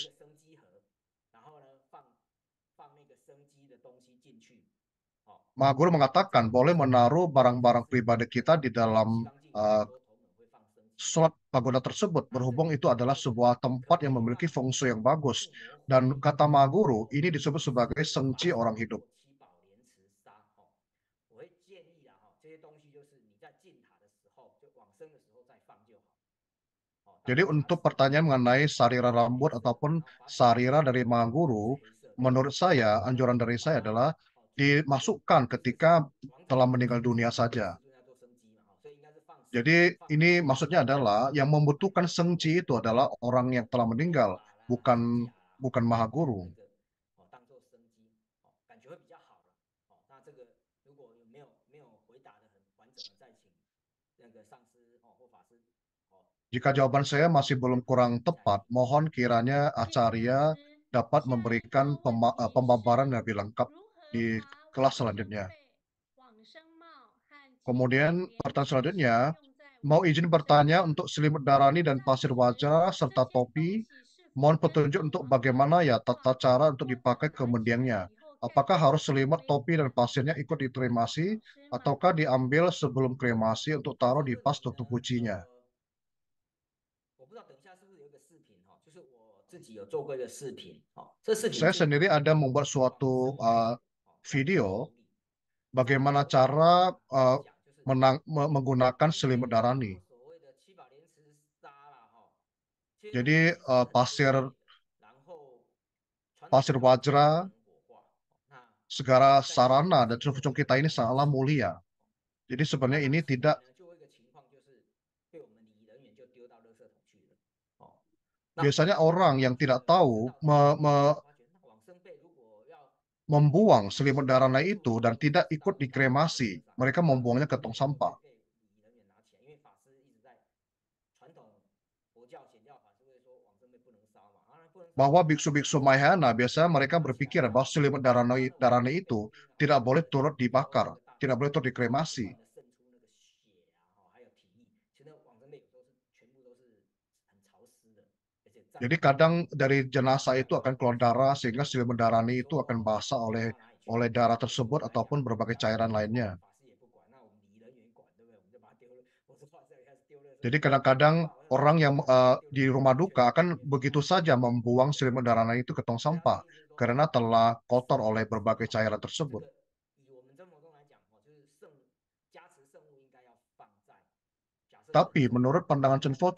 Ma mengatakan boleh menaruh barang-barang pribadi kita di dalam uh, slot pagoda tersebut berhubung itu adalah sebuah tempat yang memiliki fungsi yang bagus dan kata Ma ini disebut sebagai sengci orang hidup Jadi untuk pertanyaan mengenai sarira rambut ataupun sarira dari mahaguru, menurut saya anjuran dari saya adalah dimasukkan ketika telah meninggal dunia saja. Jadi ini maksudnya adalah yang membutuhkan sengci itu adalah orang yang telah meninggal, bukan bukan maha guru. Jika jawaban saya masih belum kurang tepat, mohon kiranya Acarya dapat memberikan eh, pembabaran yang lebih lengkap di kelas selanjutnya. Kemudian pertanyaan selanjutnya, mau izin bertanya untuk selimut darani dan pasir wajah serta topi, mohon petunjuk untuk bagaimana ya tata cara untuk dipakai ke mendiangnya. Apakah harus selimut, topi, dan pasirnya ikut dikremasi, ataukah diambil sebelum kremasi untuk taruh di pas tutup kucinya? Saya sendiri ada membuat suatu uh, video bagaimana cara uh, menang, menggunakan selimut darani. Jadi uh, pasir pasir wajra segala sarana dan cungkung kita ini sangatlah mulia. Jadi sebenarnya nah，ini tidak Biasanya orang yang tidak tahu me, me, membuang selimut lain itu dan tidak ikut dikremasi. Mereka membuangnya ke tong sampah. bahwa biksu-biksu Mahayana biasa mereka berpikir bahwa selimut darah darahnya itu tidak boleh turut dibakar, tidak boleh turut dikremasi. Jadi kadang dari jenazah itu akan keluar darah sehingga sel mendarani itu akan basah oleh oleh darah tersebut ataupun berbagai cairan lainnya. Jadi kadang-kadang orang yang uh, di rumah duka akan begitu saja membuang sel mendarani itu ke tong sampah karena telah kotor oleh berbagai cairan tersebut. Tapi menurut pandangan Chen Fo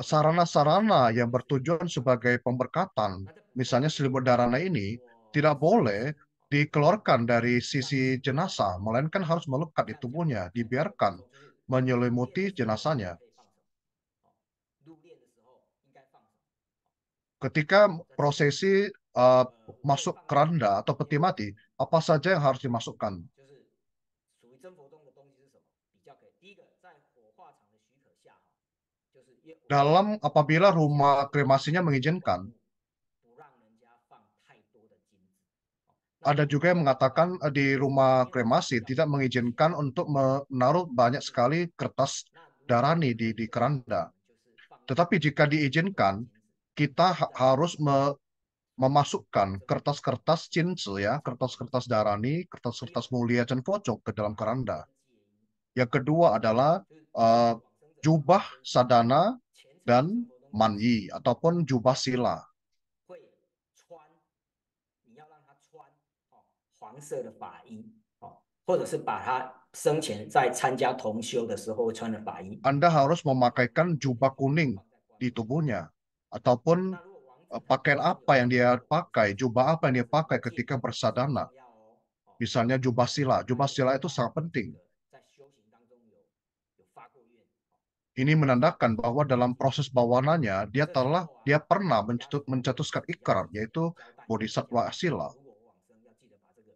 sarana-sarana yang bertujuan sebagai pemberkatan, misalnya selimut darah ini, tidak boleh dikeluarkan dari sisi jenazah, melainkan harus melekat di tubuhnya, dibiarkan menyelimuti jenazahnya. Ketika prosesi uh, masuk keranda atau peti mati, apa saja yang harus dimasukkan? dalam apabila rumah kremasinya mengizinkan. Ada juga yang mengatakan eh, di rumah kremasi tidak mengizinkan untuk menaruh banyak sekali kertas darani di, di keranda. Tetapi jika diizinkan, kita ha harus me memasukkan kertas-kertas cincil ya, kertas-kertas darani, kertas-kertas mulia dan pojok ke dalam keranda. Yang kedua adalah uh, jubah sadana dan manyi ataupun jubah sila. Anda harus memakaikan jubah kuning di tubuhnya ataupun eh, pakaian apa yang dia pakai, jubah apa yang dia pakai ketika bersadana. Misalnya jubah sila. Jubah sila itu sangat penting. Ini menandakan bahwa dalam proses bawananya, dia telah dia pernah mencetus, mencetuskan ikrar, yaitu bodhisattva asila.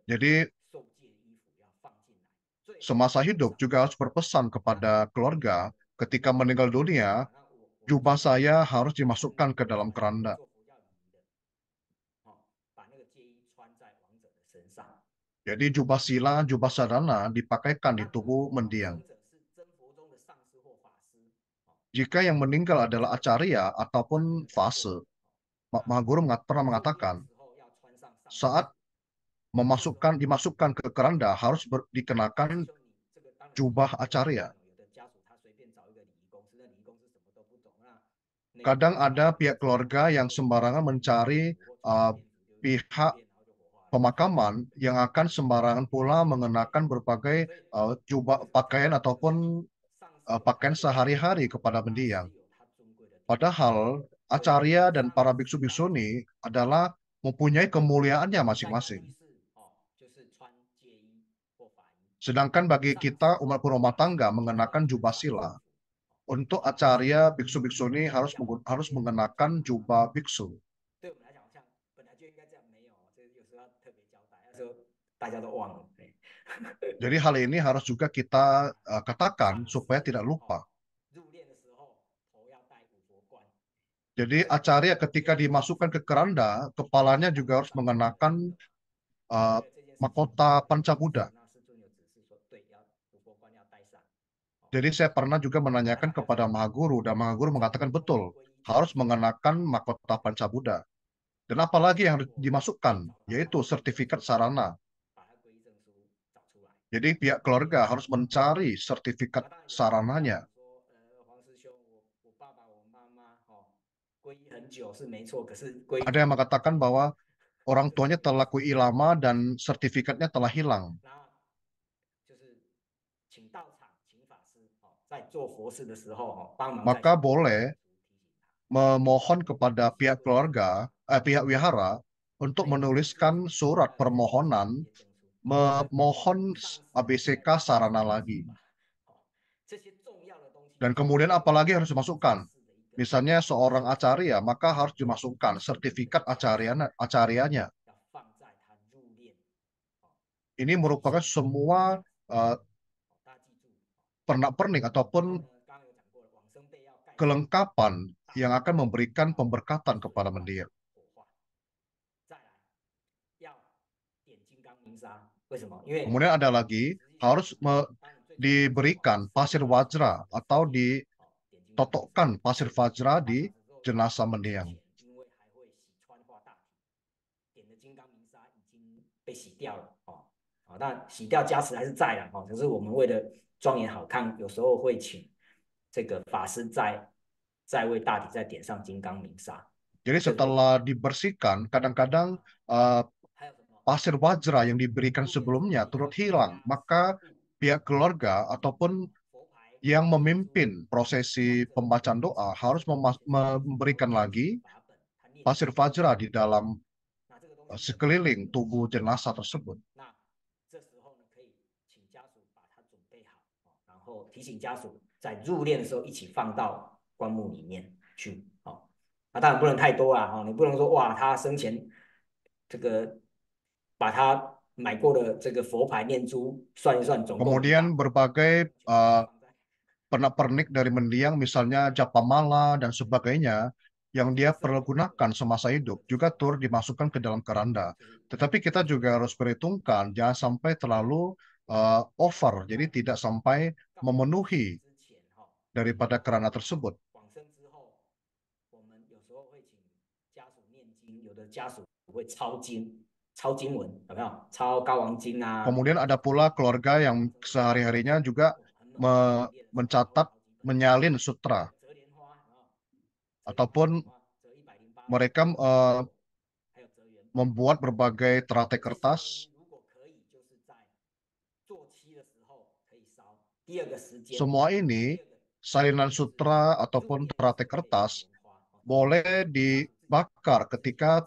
Jadi, semasa hidup juga harus berpesan kepada keluarga, ketika meninggal dunia, jubah saya harus dimasukkan ke dalam keranda. Jadi jubah sila, jubah sadana dipakaikan di tubuh mendiang jika yang meninggal adalah acarya ataupun fase. Mahaguru Guru pernah mengatakan, saat memasukkan dimasukkan ke keranda harus ber, dikenakan jubah acarya. Kadang ada pihak keluarga yang sembarangan mencari uh, pihak pemakaman yang akan sembarangan pula mengenakan berbagai uh, jubah pakaian ataupun Eh, pakaian sehari-hari kepada mendiang. Padahal acarya dan para biksu-biksuni adalah mempunyai kemuliaannya masing-masing. Sedangkan bagi kita umat rumah tangga mengenakan jubah sila. Untuk acarya biksu-biksuni harus harus mengenakan jubah biksu. Jadi hal ini harus juga kita eh, katakan supaya tidak lupa. Jadi acara ketika dimasukkan ke keranda, kepalanya juga harus mengenakan uh, mahkota pancabuddha. Jadi saya pernah juga menanyakan kepada Mahaguru dan Mahaguru mengatakan betul harus mengenakan mahkota pancabuddha. Dan apalagi yang dimasukkan yaitu sertifikat sarana jadi pihak keluarga harus mencari sertifikat sarananya. Ada yang mengatakan bahwa orang tuanya telah kui lama dan sertifikatnya telah hilang. Maka boleh memohon kepada pihak keluarga, eh, pihak wihara untuk menuliskan surat permohonan memohon ABCK sarana lagi. Dan kemudian apalagi harus dimasukkan? Misalnya seorang acarya, maka harus dimasukkan sertifikat acarian, acarianya. Ini merupakan semua uh, pernak-pernik ataupun kelengkapan yang akan memberikan pemberkatan kepada mendiang. Kemudian ada lagi harus diberikan pasir wajra atau ditotokkan pasir wajra di jenazah mendiang. Jadi setelah dibersihkan, kadang-kadang uh, pasir wajra yang diberikan hmm. sebelumnya turut hilang, maka pihak keluarga ataupun yang memimpin prosesi pembacaan doa harus memberikan lagi pasir fajra di dalam eh, sekeliling tubuh jenazah tersebut. Nah, 把他买过的这个佛牌念珠算一算总共。Kemudian berbagai uh, pernak-pernik dari mendiang misalnya japa mala dan sebagainya yang dia perlu gunakan semasa hidup juga tur dimasukkan ke dalam keranda. Tetapi kita juga harus perhitungkan jangan sampai terlalu uh, over, jadi tidak sampai memenuhi daripada keranda tersebut. 抄经文，有没有抄高王经啊？Kemudian ada pula keluarga yang sehari-harinya juga me mencatat, menyalin sutra. Ataupun mereka membuat berbagai teratai kertas. Semua ini salinan sutra ataupun teratai kertas boleh dibakar ketika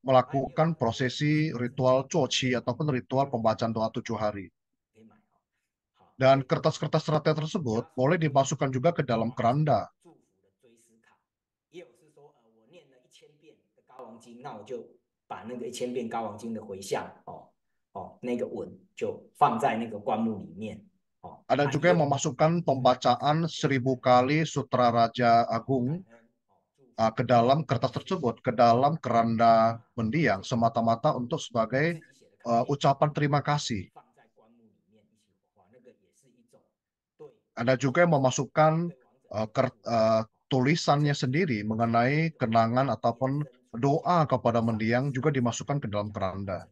melakukan prosesi ritual coci ataupun ritual pembacaan doa tujuh hari. Dan kertas-kertas rata tersebut boleh dimasukkan juga ke dalam keranda. Ada juga yang memasukkan pembacaan seribu kali Sutra Raja Agung uh, ke dalam kertas tersebut, ke dalam keranda mendiang semata-mata untuk sebagai uh, ucapan terima kasih. Ada juga yang memasukkan uh, ah, kert, uh, tulisannya sendiri mengenai kenangan ataupun doa kepada mendiang juga dimasukkan ke dalam keranda.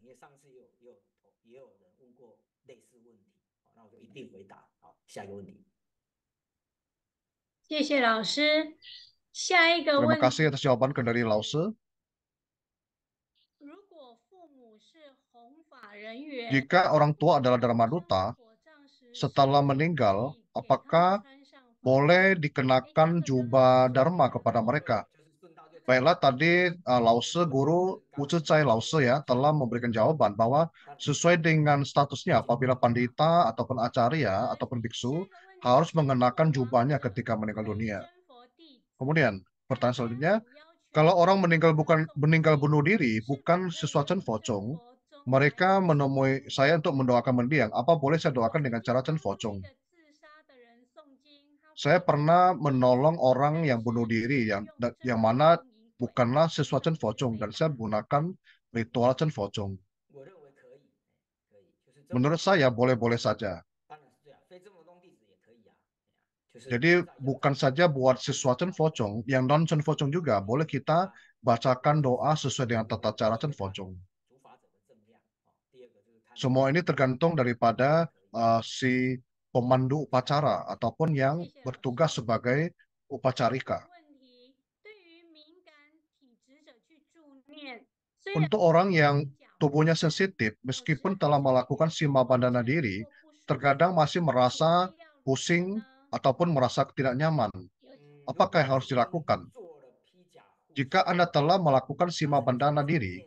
Terima kasih, Terima kasih atas jawaban dari Lause. Jika orang tua adalah Dharma Duta, setelah meninggal, apakah boleh dikenakan jubah Dharma kepada mereka? Baiklah, tadi uh, Lause Guru Ucucai Lause ya telah memberikan jawaban bahwa sesuai dengan statusnya apabila pandita ataupun acarya ataupun biksu harus mengenakan jubahnya ketika meninggal dunia. Kemudian pertanyaan selanjutnya, kalau orang meninggal bukan meninggal bunuh diri bukan sesuatu pocong, mereka menemui saya untuk mendoakan mendiang. Apa boleh saya doakan dengan cara Chen pocong? Saya pernah menolong orang yang bunuh diri yang yang mana bukanlah sesuatu Chen pocong dan saya gunakan ritual Chen pocong. Menurut saya boleh-boleh saja. Jadi gitu. bukan saja buat siswa Chen Focong, yang non Chen Focong juga boleh kita bacakan doa sesuai dengan tata cara Chen Focong. Semua ini tergantung daripada uh, si pemandu upacara ataupun yang bertugas sebagai upacarika. Untuk orang yang tubuhnya sensitif, meskipun telah melakukan sima bandana diri, terkadang masih merasa pusing ataupun merasa tidak nyaman. Apakah yang harus dilakukan? Jika Anda telah melakukan sima bandana diri,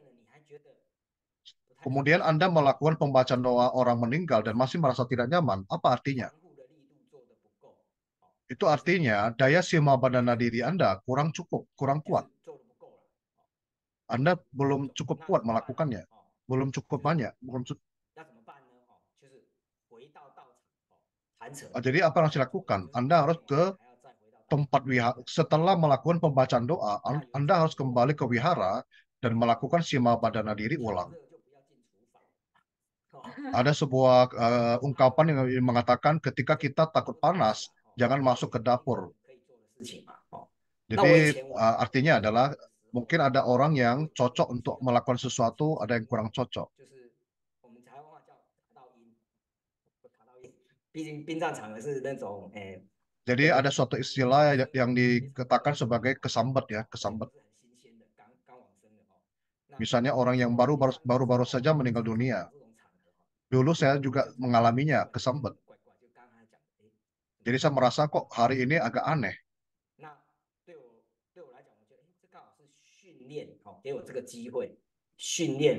kemudian Anda melakukan pembacaan doa orang meninggal dan masih merasa tidak nyaman, apa artinya? Itu artinya daya sima bandana diri Anda kurang cukup, kurang kuat. Anda belum cukup kuat melakukannya, belum cukup banyak, belum cukup Ah, jadi apa yang harus dilakukan? Anda harus ke tempat wihara. Setelah melakukan pembacaan doa, nah, Anda harus kembali ke wihara dan melakukan sima badana diri ulang. Ada sebuah uh, ungkapan yang mengatakan ketika kita takut panas, jangan masuk ke dapur. Jadi uh, artinya adalah mungkin ada orang yang cocok untuk melakukan sesuatu, ada yang kurang cocok. jadi ada suatu istilah ya, ya, yang dikatakan sebagai kesambet ya, kesambet. Misalnya orang yang baru baru baru, baru saja meninggal dunia. Dulu saya juga mengalaminya kesambet. Jadi saya merasa kok hari ini agak aneh.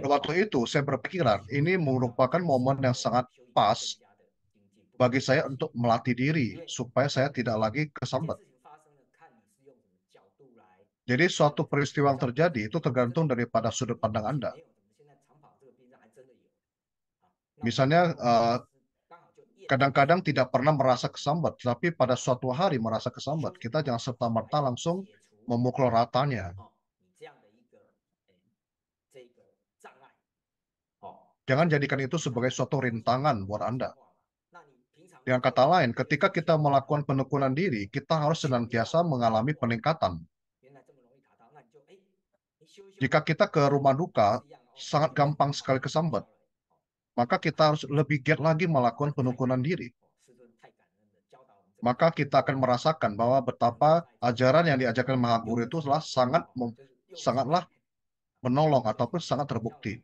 Waktu itu saya berpikiran ini merupakan momen yang sangat pas bagi saya untuk melatih diri supaya saya tidak lagi kesambat. Jadi suatu peristiwa yang terjadi itu tergantung daripada sudut pandang Anda. Misalnya eh, kadang-kadang uh, tidak pernah merasa kesambat, tapi pada suatu hari merasa kesambat. Kita jangan serta-merta langsung memukul ratanya. Jangan jadikan itu sebagai suatu rintangan buat Anda. Dengan kata lain, ketika kita melakukan penekunan diri, kita harus senantiasa mengalami peningkatan. Jika kita ke rumah duka, sangat gampang sekali kesambat. Maka kita harus lebih giat lagi melakukan penekunan diri. Maka kita akan merasakan bahwa betapa ajaran yang diajarkan Mahaguru itu telah sangat sangatlah menolong ataupun sangat terbukti.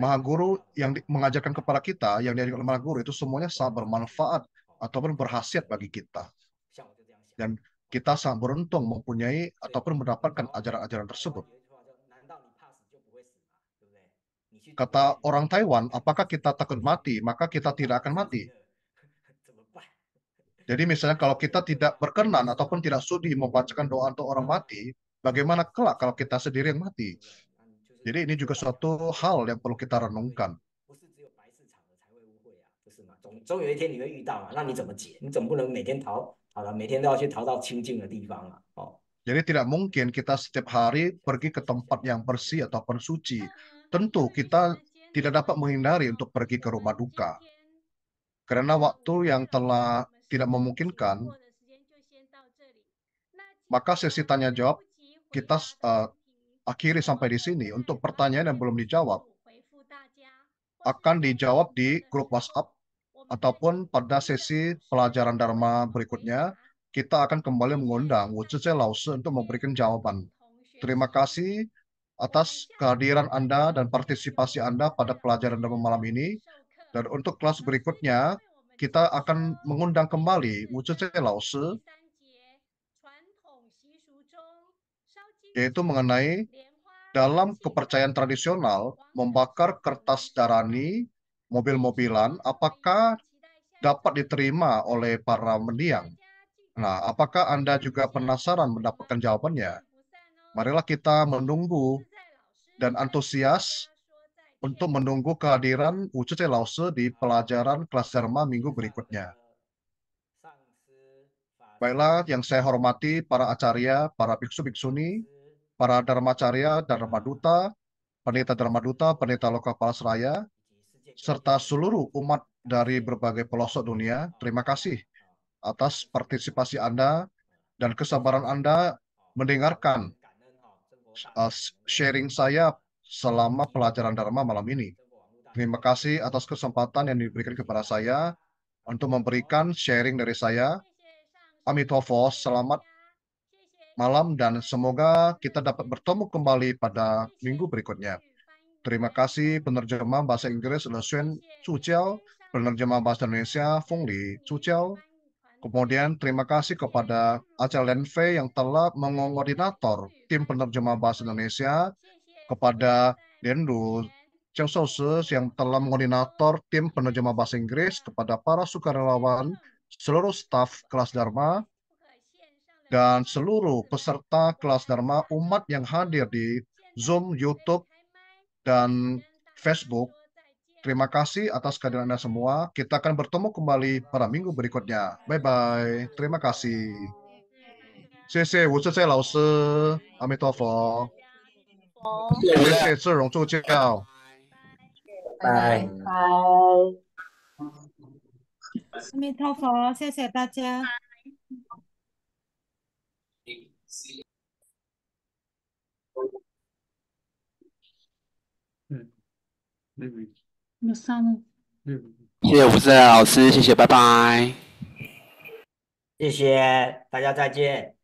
Maha Guru yang mengajarkan kepada kita, yang diajarkan oleh Maha Guru itu semuanya sangat bermanfaat ataupun berhasil bagi kita. Dan kita sangat beruntung mempunyai ataupun mendapatkan ajaran-ajaran tersebut. Kata orang Taiwan, apakah kita takut mati, maka kita tidak akan mati. Jadi misalnya kalau kita tidak berkenan ataupun tidak sudi membacakan doa untuk orang mati, bagaimana kelak kalau kita sendiri yang mati? Jadi ini juga suatu hal yang perlu kita renungkan. Jadi tidak mungkin kita setiap hari pergi ke tempat yang bersih atau bersuci. Tentu kita tidak dapat menghindari untuk pergi ke rumah duka. Karena waktu yang telah tidak memungkinkan, maka sesi tanya jawab kita uh, akhiri sampai di sini. Untuk pertanyaan yang belum dijawab, akan dijawab di grup WhatsApp ataupun pada sesi pelajaran Dharma berikutnya, kita akan kembali mengundang Wujuze Lause untuk memberikan jawaban. Terima kasih atas kehadiran Anda dan partisipasi Anda pada pelajaran Dharma malam ini. Dan untuk kelas berikutnya, kita akan mengundang kembali Wujuze Lause yaitu mengenai dalam kepercayaan tradisional membakar kertas darani mobil-mobilan apakah dapat diterima oleh para mendiang. Nah, apakah Anda juga penasaran mendapatkan jawabannya? Marilah kita menunggu dan antusias untuk menunggu kehadiran Ucu Lause di pelajaran kelas Dharma minggu berikutnya. Baiklah, yang saya hormati para acarya, para biksu-biksuni, para Dharma Dharmacarya, Duta, Pendeta Duta, Pendeta Lokal Palasraya, serta seluruh umat dari berbagai pelosok dunia. Terima kasih atas partisipasi Anda dan kesabaran Anda mendengarkan uh, sharing saya selama pelajaran Dharma malam ini. Terima kasih atas kesempatan yang diberikan kepada saya untuk memberikan sharing dari saya. Amitofo, selamat malam dan semoga kita dapat bertemu kembali pada minggu berikutnya. Terima kasih penerjemah bahasa Inggris Le Xuan Chu penerjemah bahasa Indonesia Fung Li Chu Kemudian terima kasih kepada Acel Lenve yang telah mengoordinator tim penerjemah bahasa Indonesia kepada Dendu Cheng yang telah mengoordinator tim penerjemah bahasa Inggris kepada para sukarelawan, seluruh staf kelas Dharma, dan seluruh peserta kelas Dharma umat yang hadir di Zoom, YouTube, dan Facebook. Terima kasih atas kehadiran Anda semua. Kita akan bertemu kembali pada minggu berikutnya. Bye-bye. Terima kasih. 谢谢吴志在老师，阿弥陀佛。谢谢志荣助教。拜拜。阿弥陀佛，谢谢大家。嗯，嗯。问题。刘谢谢吴志老师，谢谢，拜拜。谢谢大家，再见。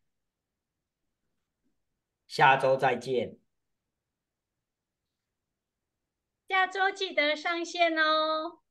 下周再见。下周记得上线哦。